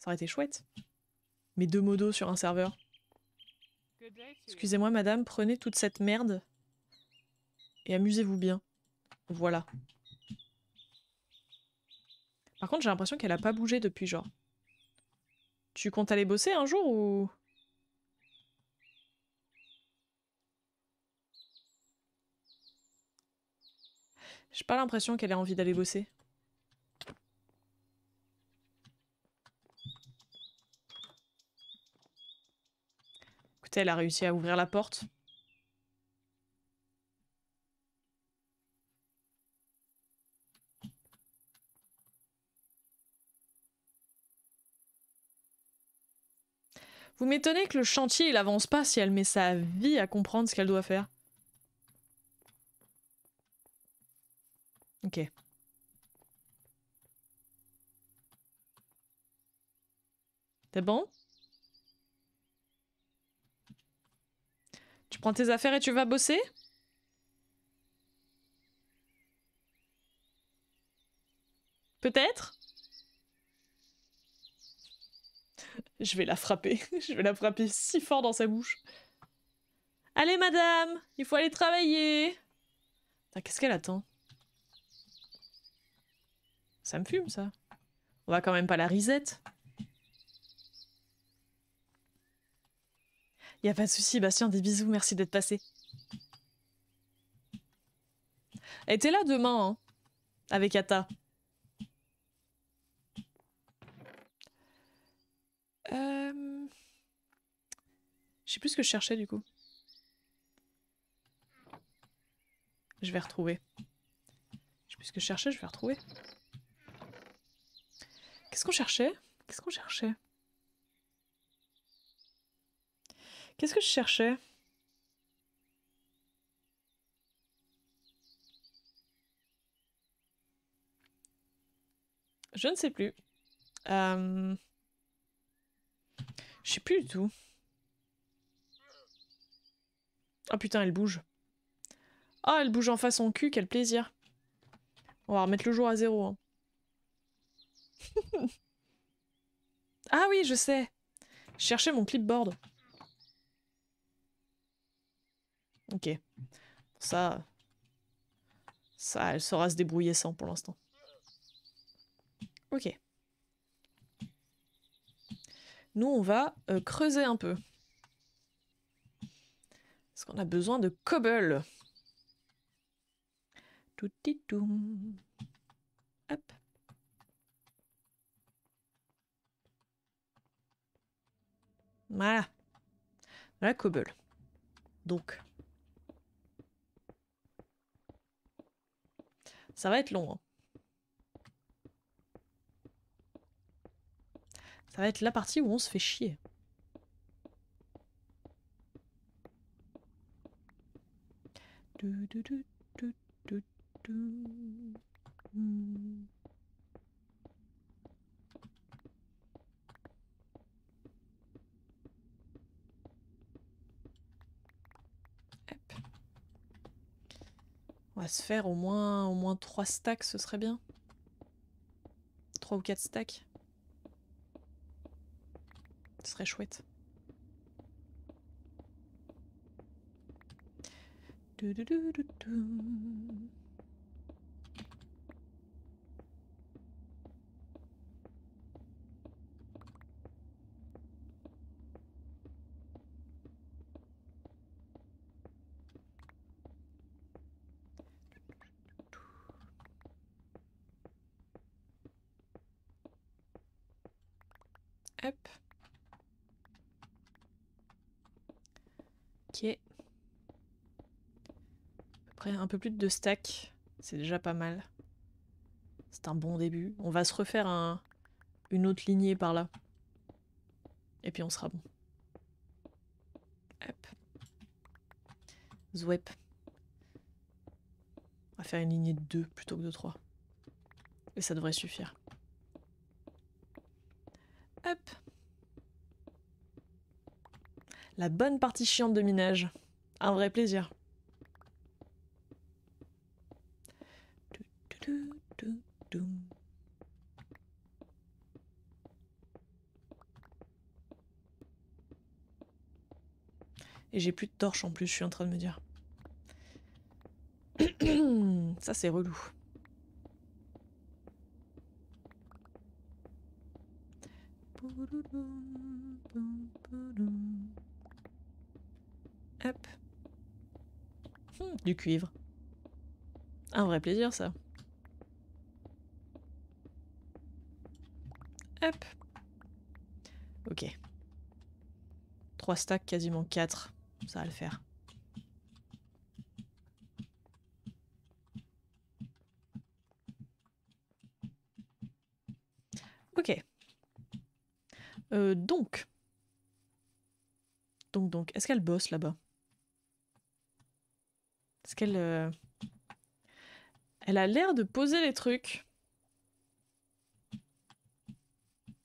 Ça aurait été chouette. Mais deux modos sur un serveur. Excusez-moi, madame, prenez toute cette merde et amusez-vous bien. Voilà. Par contre, j'ai l'impression qu'elle a pas bougé depuis, genre. Tu comptes aller bosser un jour ou... J'ai pas l'impression qu'elle ait envie d'aller bosser. elle a réussi à ouvrir la porte. Vous m'étonnez que le chantier il avance pas si elle met sa vie à comprendre ce qu'elle doit faire. Ok. C'est bon Tu prends tes affaires et tu vas bosser Peut-être Je vais la frapper. Je vais la frapper si fort dans sa bouche. Allez, madame Il faut aller travailler Qu'est-ce qu'elle attend Ça me fume, ça. On va quand même pas la risette. Y'a pas de souci, Bastien, des bisous, merci d'être passé. Et était là demain, hein, avec Ata. Euh... Je sais plus ce que je cherchais du coup. Je vais retrouver. Je sais plus ce que je cherchais, je vais retrouver. Qu'est-ce qu'on cherchait Qu'est-ce qu'on cherchait Qu'est-ce que je cherchais Je ne sais plus. Euh... Je sais plus du tout. oh, putain, elle bouge. Ah, oh, elle bouge en face en cul, quel plaisir. On va remettre le jour à zéro. Hein. ah oui, je sais. Je cherchais mon clipboard. Ok. Ça. Ça, elle saura se débrouiller sans pour l'instant. Ok. Nous, on va euh, creuser un peu. Parce qu'on a besoin de cobble. Tout Hop. Voilà. Voilà, cobble. Donc, Ça va être long. Hein. Ça va être la partie où on se fait chier. On va se faire au moins, au moins 3 stacks, ce serait bien. 3 ou 4 stacks. Ce serait chouette. Après, un peu plus de stack, c'est déjà pas mal. C'est un bon début. On va se refaire un, une autre lignée par là. Et puis on sera bon. Hop. Zwep. On va faire une lignée de 2 plutôt que de 3. Et ça devrait suffire. Hop. La bonne partie chiante de minage. Un vrai plaisir. Et j'ai plus de torche en plus, je suis en train de me dire. Ça, c'est relou. Hop. du cuivre. Un vrai plaisir, ça. Hop. Ok. Trois stacks, quasiment quatre ça va le faire. Ok. Euh, donc. Donc, donc, est-ce qu'elle bosse là-bas Est-ce qu'elle... Euh, elle a l'air de poser les trucs.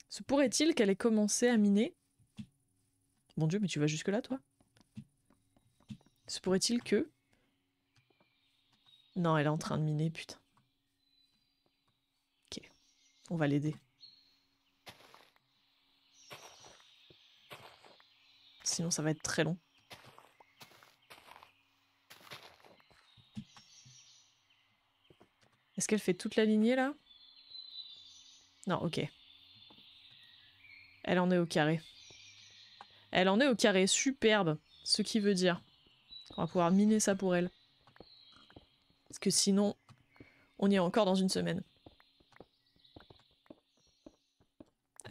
Se pourrait-il qu'elle ait commencé à miner Mon dieu, mais tu vas jusque-là, toi se pourrait-il que... Non, elle est en train de miner, putain. Ok, on va l'aider. Sinon ça va être très long. Est-ce qu'elle fait toute la lignée là Non, ok. Elle en est au carré. Elle en est au carré, superbe. Ce qui veut dire on va pouvoir miner ça pour elle. Parce que sinon, on y est encore dans une semaine.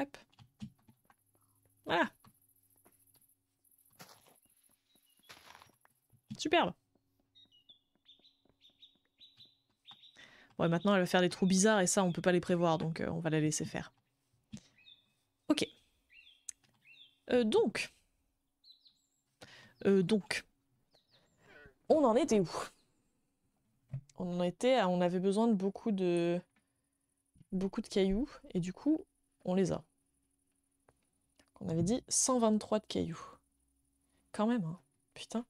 Hop. Voilà. Superbe. Ouais, maintenant elle va faire des trous bizarres et ça on peut pas les prévoir donc euh, on va la laisser faire. Ok. Euh, donc. Euh, donc on en était où On en était on avait besoin de beaucoup de beaucoup de cailloux et du coup, on les a. On avait dit 123 de cailloux. Quand même, hein. Putain.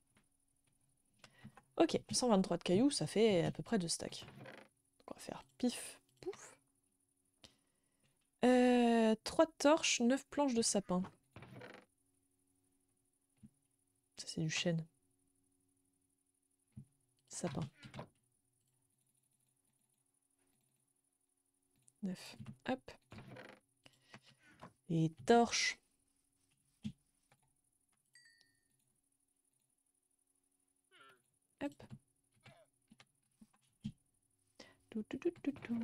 Ok, 123 de cailloux, ça fait à peu près deux stacks. Donc on va faire pif, pouf. Euh, 3 torches, 9 planches de sapin. Ça c'est du chêne sapin. 9. Hop. Et torche. Hop. Tout, tout, tout, tout,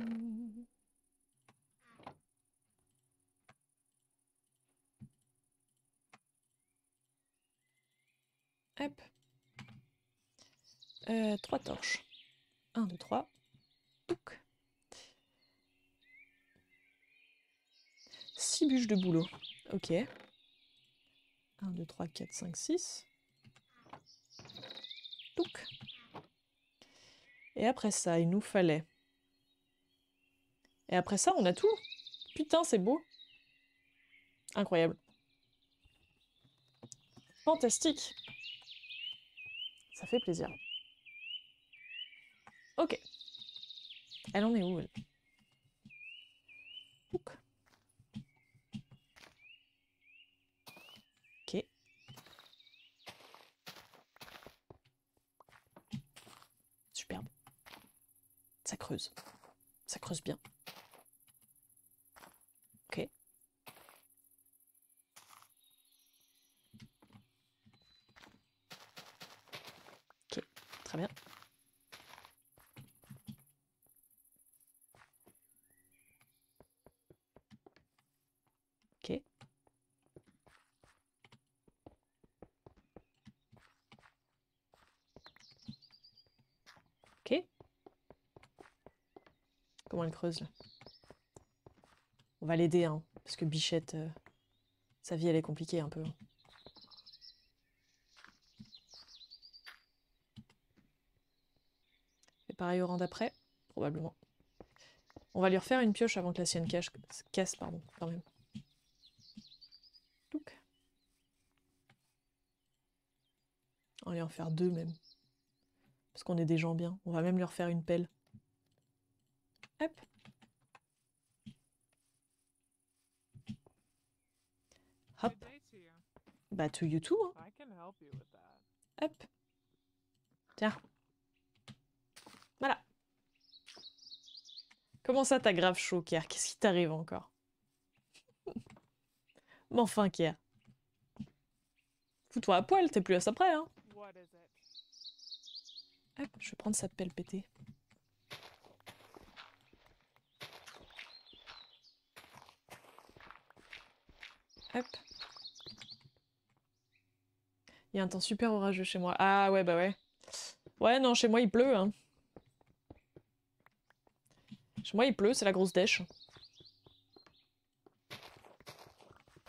Hop. Euh, trois torches. 1, 2, 3. 6 bûches de boulot. Ok. 1, 2, 3, 4, 5, 6. Touc. Et après ça, il nous fallait. Et après ça, on a tout. Putain, c'est beau. Incroyable. Fantastique. Ça fait plaisir. Ok. Elle en est où elle Ok. Superbe. Ça creuse. Ça creuse bien. Ok. Ok, très bien. creuse. Là. On va l'aider, hein, parce que Bichette, euh, sa vie, elle est compliquée un peu. Hein. Et pareil au rang d'après, probablement. On va lui refaire une pioche avant que la sienne casse, pardon, quand même. On va lui en faire deux même. Parce qu'on est des gens bien. On va même lui refaire une pelle. to you too. Hop. Tiens. Voilà. Comment ça t'as grave chaud, Kier Qu'est-ce qui t'arrive encore Mais enfin, Kier. Fous-toi à poil, t'es plus à ça près, hein. Hop, je vais prendre sa pelle pétée. Il y a un temps super orageux chez moi. Ah ouais, bah ouais. Ouais, non, chez moi il pleut. Hein. Chez moi il pleut, c'est la grosse dèche.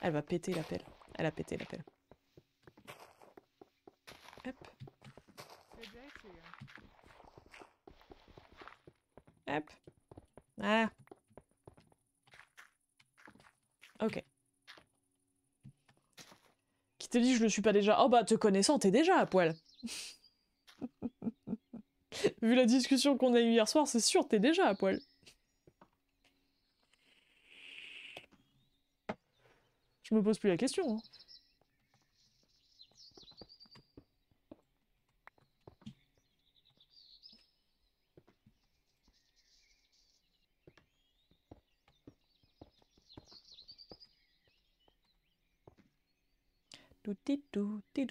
Elle va péter l'appel. Elle a pété l'appel. T'es dit je le suis pas déjà. Oh bah te connaissant, t'es déjà à poil. Vu la discussion qu'on a eue hier soir, c'est sûr, t'es déjà à poil. Je me pose plus la question. Hein.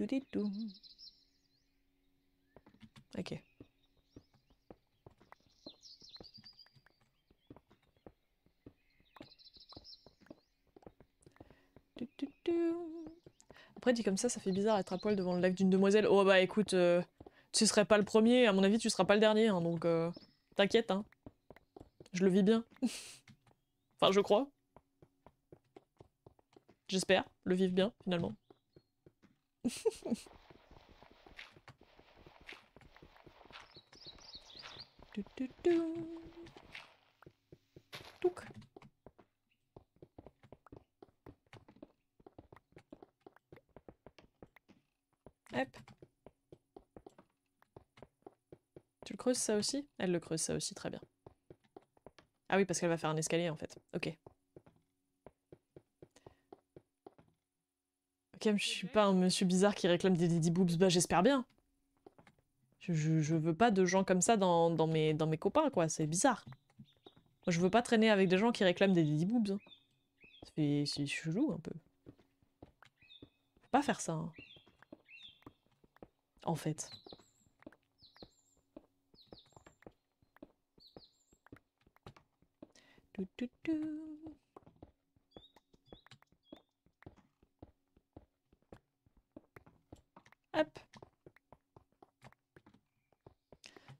Ok. Après, dit comme ça, ça fait bizarre être à poil devant le lac d'une demoiselle. Oh bah écoute, euh, tu serais pas le premier, à mon avis tu seras pas le dernier, hein, donc euh, t'inquiète, hein. Je le vis bien. enfin, je crois. J'espère le vivre bien, finalement. Tu le creuses ça aussi Elle le creuse ça aussi, très bien. Ah oui, parce qu'elle va faire un escalier en fait. Ok. Comme je suis pas un monsieur bizarre qui réclame des Diddy Boobs, bah j'espère bien. Je, je, veux pas de gens comme ça dans, mes, dans mes copains, quoi, c'est bizarre. je veux pas traîner avec des gens qui réclament des Diddy Boobs. Hein. C'est chelou, un peu. Faut pas faire ça. Hein. En fait. Tout, tout,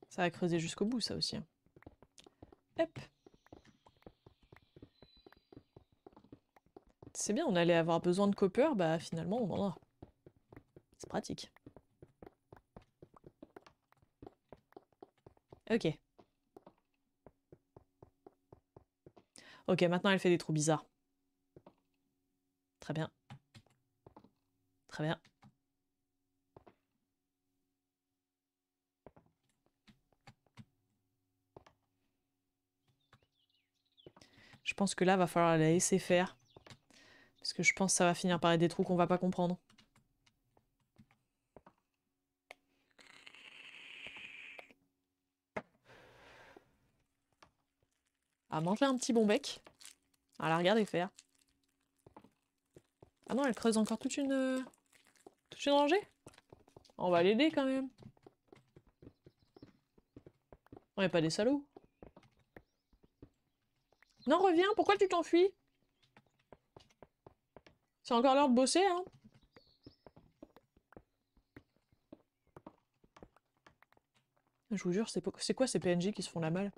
Ça va creuser jusqu'au bout, ça aussi. Hein. Hop. C'est bien, on allait avoir besoin de copper, bah finalement on en a. C'est pratique. Ok. Ok, maintenant elle fait des trous bizarres. Très bien. Très bien. pense que là, va falloir la laisser faire. Parce que je pense que ça va finir par être des trous qu'on va pas comprendre. À ah, manger un petit bon bec. À ah, la regarder faire. Ah. ah non, elle creuse encore toute une... Toute une rangée On va l'aider quand même. On n'est pas des salauds. Non, reviens, pourquoi tu t'enfuis C'est encore l'heure de bosser, hein Je vous jure, c'est quoi ces PNJ qui se font la malle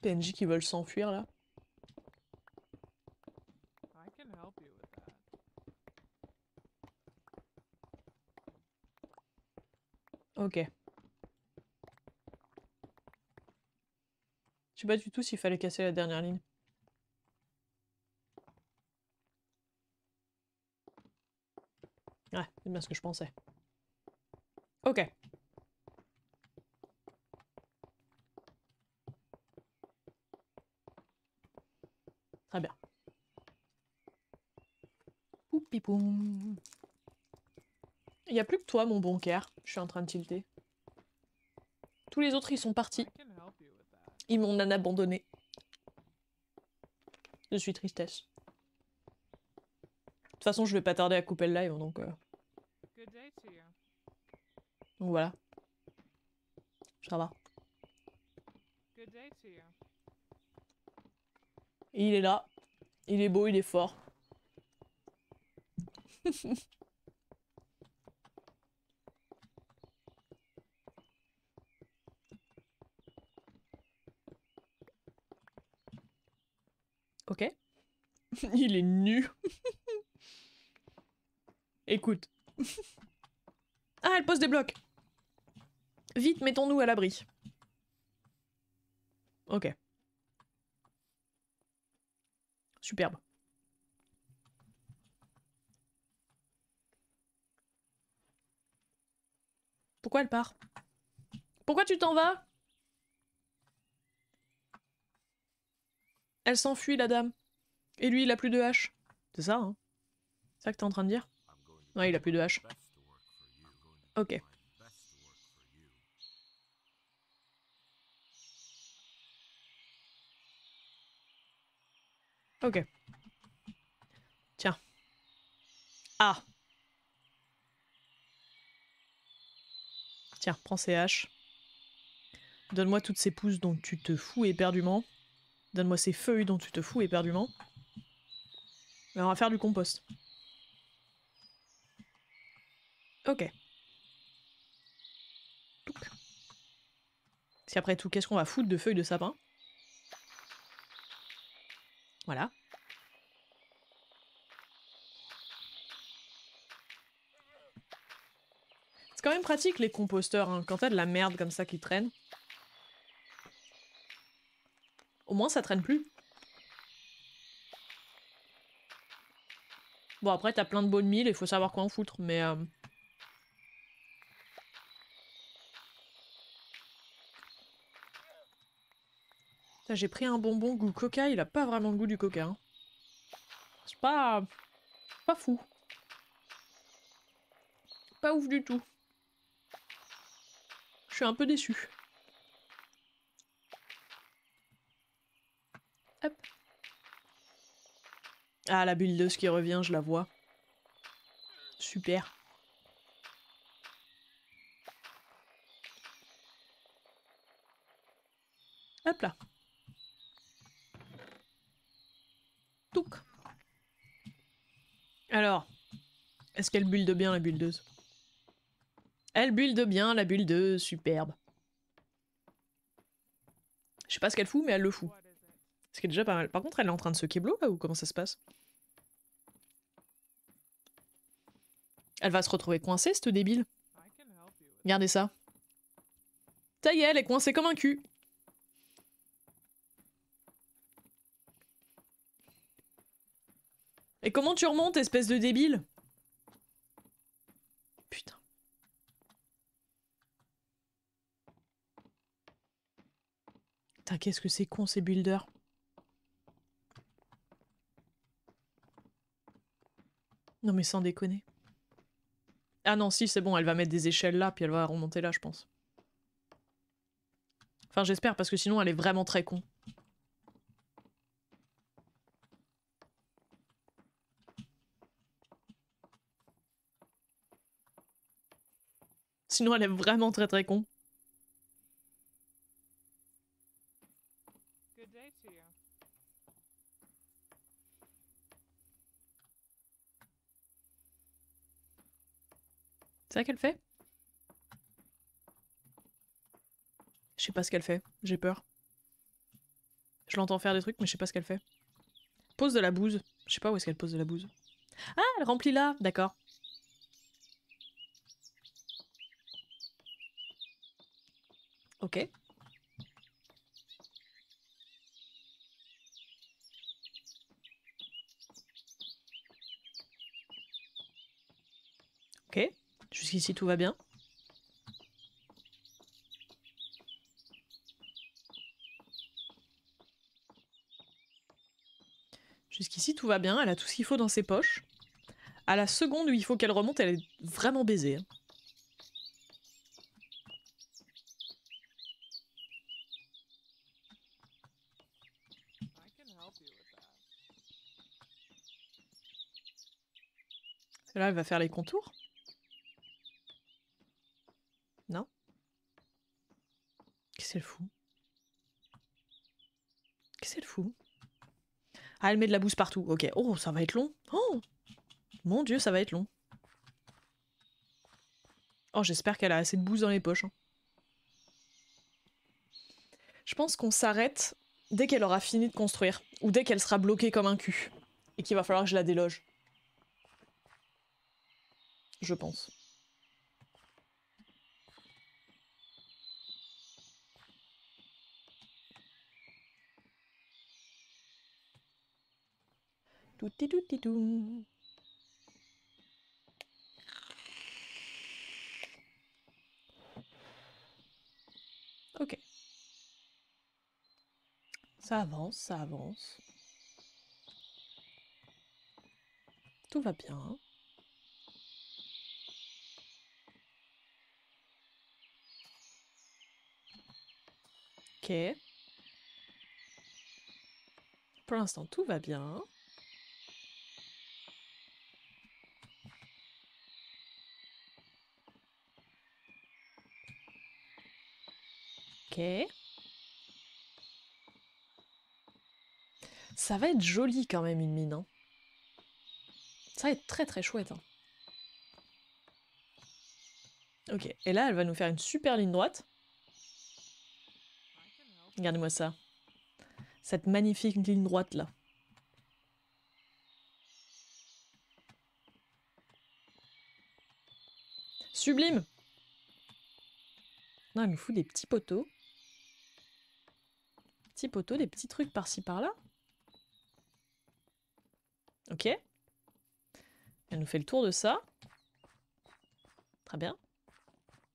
PNJ qui veulent s'enfuir, là. Ok. Je sais pas du tout s'il fallait casser la dernière ligne. Ouais, c'est bien ce que je pensais. Ok. Très bien. Poupipoum. Il n'y a plus que toi, mon bon cœur. Je suis en train de tilter. Tous les autres, ils sont partis. Ils m'ont abandonné. Je suis tristesse. De toute façon, je vais pas tarder à couper le live, hein, donc... Euh... Donc voilà. Je travaille. Il est là. Il est beau, il est fort. Il est nu. Écoute. ah, elle pose des blocs. Vite, mettons-nous à l'abri. Ok. Superbe. Pourquoi elle part Pourquoi tu t'en vas Elle s'enfuit, la dame. Et lui, il a plus de hache. C'est ça, hein C'est ça que t'es en train de dire Ouais, il a plus de hache. Ok. Ok. Tiens. Ah Tiens, prends ces haches. Donne-moi toutes ces pousses dont tu te fous éperdument. Donne-moi ces feuilles dont tu te fous éperdument. Mais on va faire du compost. Ok. Si après tout, qu'est-ce qu'on va foutre de feuilles de sapin Voilà. C'est quand même pratique les composteurs, hein, quand t'as de la merde comme ça qui traîne. Au moins ça traîne plus. Bon, après, t'as plein de bonnes milles, il faut savoir quoi en foutre, mais... Euh... J'ai pris un bonbon goût coca, il a pas vraiment le goût du coca. Hein. C'est pas... pas fou. Pas ouf du tout. Je suis un peu déçu. Hop. Ah, la buildeuse qui revient, je la vois. Super. Hop là. Touc. Alors, est-ce qu'elle bulle de bien la bulle buildeuse Elle bulle de bien la bulle buildeuse, superbe. Je sais pas ce qu'elle fout, mais elle le fout. Ce qui est déjà pas mal. Par contre, elle est en train de se kéblo, là ou comment ça se passe Elle va se retrouver coincée, cette débile. Regardez ça. Ça est, elle est coincée comme un cul. Et comment tu remontes, espèce de débile Putain. Putain, qu'est-ce que c'est con ces builders Non mais sans déconner. Ah non, si, c'est bon, elle va mettre des échelles là, puis elle va remonter là, je pense. Enfin, j'espère, parce que sinon, elle est vraiment très con. Sinon, elle est vraiment très très con. C'est ça qu'elle fait Je sais pas ce qu'elle fait, j'ai peur. Je l'entends faire des trucs, mais je sais pas ce qu'elle fait. Pose de la bouse. Je sais pas où est-ce qu'elle pose de la bouse. Ah, elle remplit là D'accord. Ok. Jusqu'ici, tout va bien. Jusqu'ici, tout va bien. Elle a tout ce qu'il faut dans ses poches. À la seconde où il faut qu'elle remonte, elle est vraiment baisée. Hein. Là, elle va faire les contours. Qu'est-ce qu'elle Qu'est-ce qu'elle fout Ah, elle met de la bouse partout. Ok. Oh, ça va être long. Oh Mon dieu, ça va être long. Oh, j'espère qu'elle a assez de bouse dans les poches. Hein. Je pense qu'on s'arrête dès qu'elle aura fini de construire. Ou dès qu'elle sera bloquée comme un cul. Et qu'il va falloir que je la déloge. Je pense. Ok. Ça avance, ça avance. Tout va bien. ok. Pour l'instant, tout va bien. Ok. Ça va être joli quand même une mine. Hein. Ça va être très très chouette. Hein. Ok, et là elle va nous faire une super ligne droite. Regardez-moi ça. Cette magnifique ligne droite là. Sublime Non, elle nous fout des petits poteaux petits poteaux, des petits trucs par-ci par-là. Ok. Elle nous fait le tour de ça. Très bien.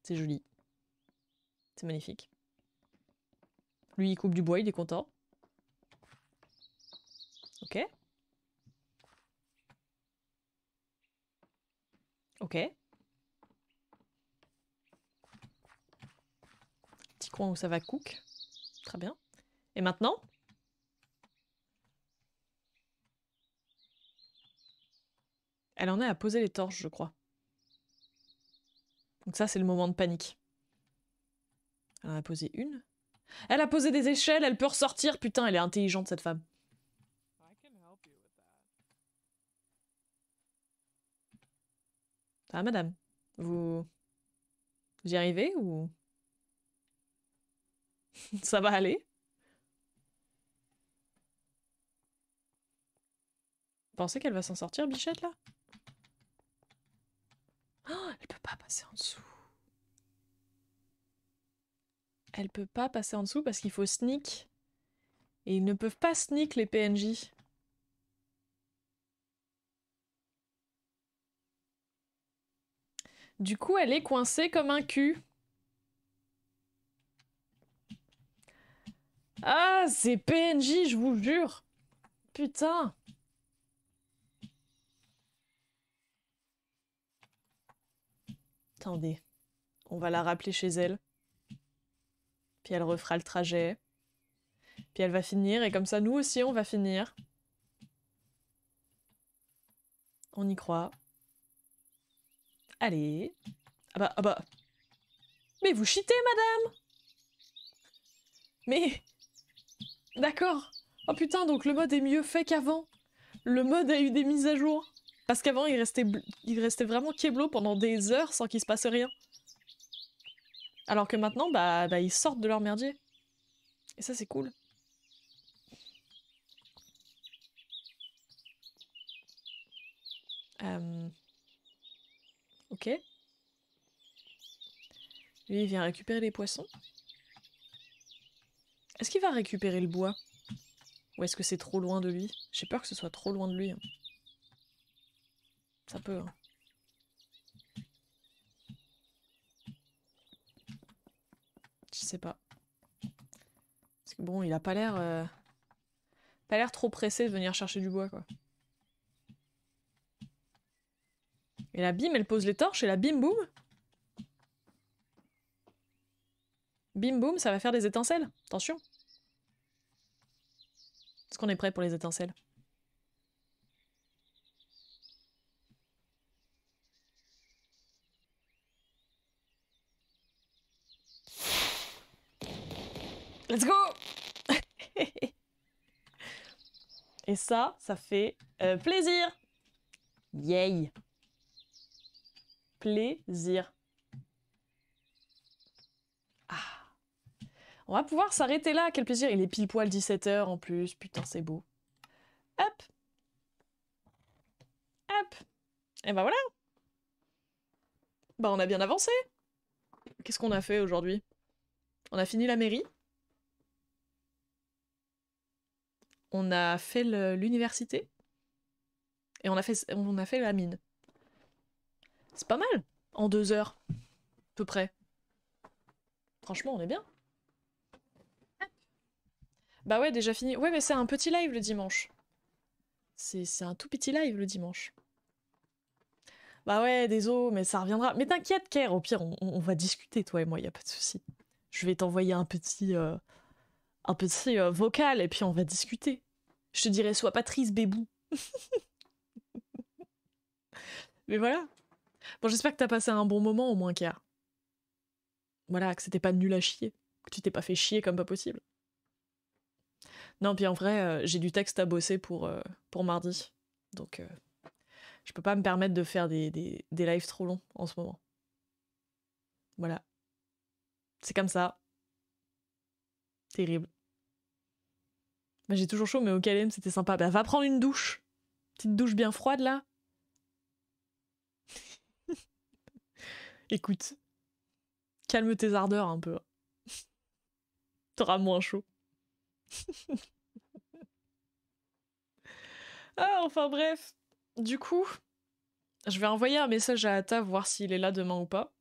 C'est joli. C'est magnifique. Lui, il coupe du bois, il est content. Ok. Ok. Petit coin où ça va cook. Très bien. Et maintenant Elle en est à poser les torches, je crois. Donc ça, c'est le moment de panique. Elle en a posé une. Elle a posé des échelles, elle peut ressortir. Putain, elle est intelligente, cette femme. Ah, madame, vous... Vous y arrivez ou... ça va aller pensez qu'elle va s'en sortir, Bichette, là oh, Elle peut pas passer en dessous. Elle peut pas passer en dessous parce qu'il faut sneak. Et ils ne peuvent pas sneak les PNJ. Du coup, elle est coincée comme un cul. Ah, c'est PNJ, je vous jure. Putain. Attendez, on va la rappeler chez elle. Puis elle refera le trajet. Puis elle va finir, et comme ça, nous aussi, on va finir. On y croit. Allez. Ah bah, ah bah. Mais vous chitez, madame Mais... D'accord. Oh putain, donc le mode est mieux fait qu'avant. Le mode a eu des mises à jour. Parce qu'avant, il restait, il restait vraiment Keblo pendant des heures sans qu'il se passe rien. Alors que maintenant, bah, bah ils sortent de leur merdier. Et ça, c'est cool. Euh, ok. Lui, il vient récupérer les poissons. Est-ce qu'il va récupérer le bois Ou est-ce que c'est trop loin de lui J'ai peur que ce soit trop loin de lui. Hein. Ça peut. Hein. Je sais pas. Parce que bon, il a pas l'air. Euh, pas l'air trop pressé de venir chercher du bois, quoi. Et la bim, elle pose les torches et la bim boum. Bim boum, ça va faire des étincelles. Attention. Est-ce qu'on est prêt pour les étincelles Let's go Et ça, ça fait euh, plaisir Yay Plaisir. Ah. On va pouvoir s'arrêter là, quel plaisir. Il est pile poil 17h en plus, putain c'est beau. Hop Hop Et ben voilà Bah on a bien avancé Qu'est-ce qu'on a fait aujourd'hui On a fini la mairie on a fait l'université et on a fait, on a fait la mine. C'est pas mal, en deux heures, à peu près. Franchement, on est bien. Bah ouais, déjà fini. Ouais, mais c'est un petit live le dimanche. C'est un tout petit live le dimanche. Bah ouais, désolé, mais ça reviendra. Mais t'inquiète, Kerr, au pire, on, va discuter, toi et moi, y a pas de souci. Je vais t'envoyer un petit... Euh, un petit euh, vocal et puis on va discuter. Je te dirais, soit Patrice Bébou. Mais voilà. Bon, j'espère que t'as passé un bon moment au moins, qu'à Voilà, que c'était pas nul à chier. Que tu t'es pas fait chier comme pas possible. Non, puis en vrai, euh, j'ai du texte à bosser pour, euh, pour mardi. Donc, je peux pas me permettre de faire des, des lives trop longs en ce moment. Voilà. C'est comme ça. Terrible j'ai toujours chaud, mais au KLM, c'était sympa. Bah, va prendre une douche. Petite douche bien froide, là. Écoute, calme tes ardeurs un peu. Hein. T'auras moins chaud. ah, enfin bref. Du coup, je vais envoyer un message à Ata, voir s'il est là demain ou pas.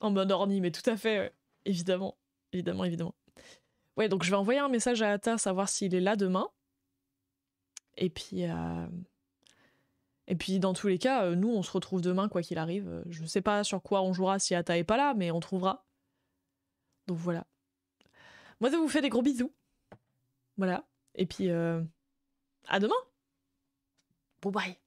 En bonne orni, mais tout à fait, évidemment. Évidemment, évidemment. Ouais, donc je vais envoyer un message à Ata, savoir s'il est là demain. Et puis, euh, et puis dans tous les cas, euh, nous, on se retrouve demain, quoi qu'il arrive. Euh, je sais pas sur quoi on jouera si Ata est pas là, mais on trouvera. Donc voilà. Moi, je vous fais des gros bisous. Voilà. Et puis, à demain. Bye bye.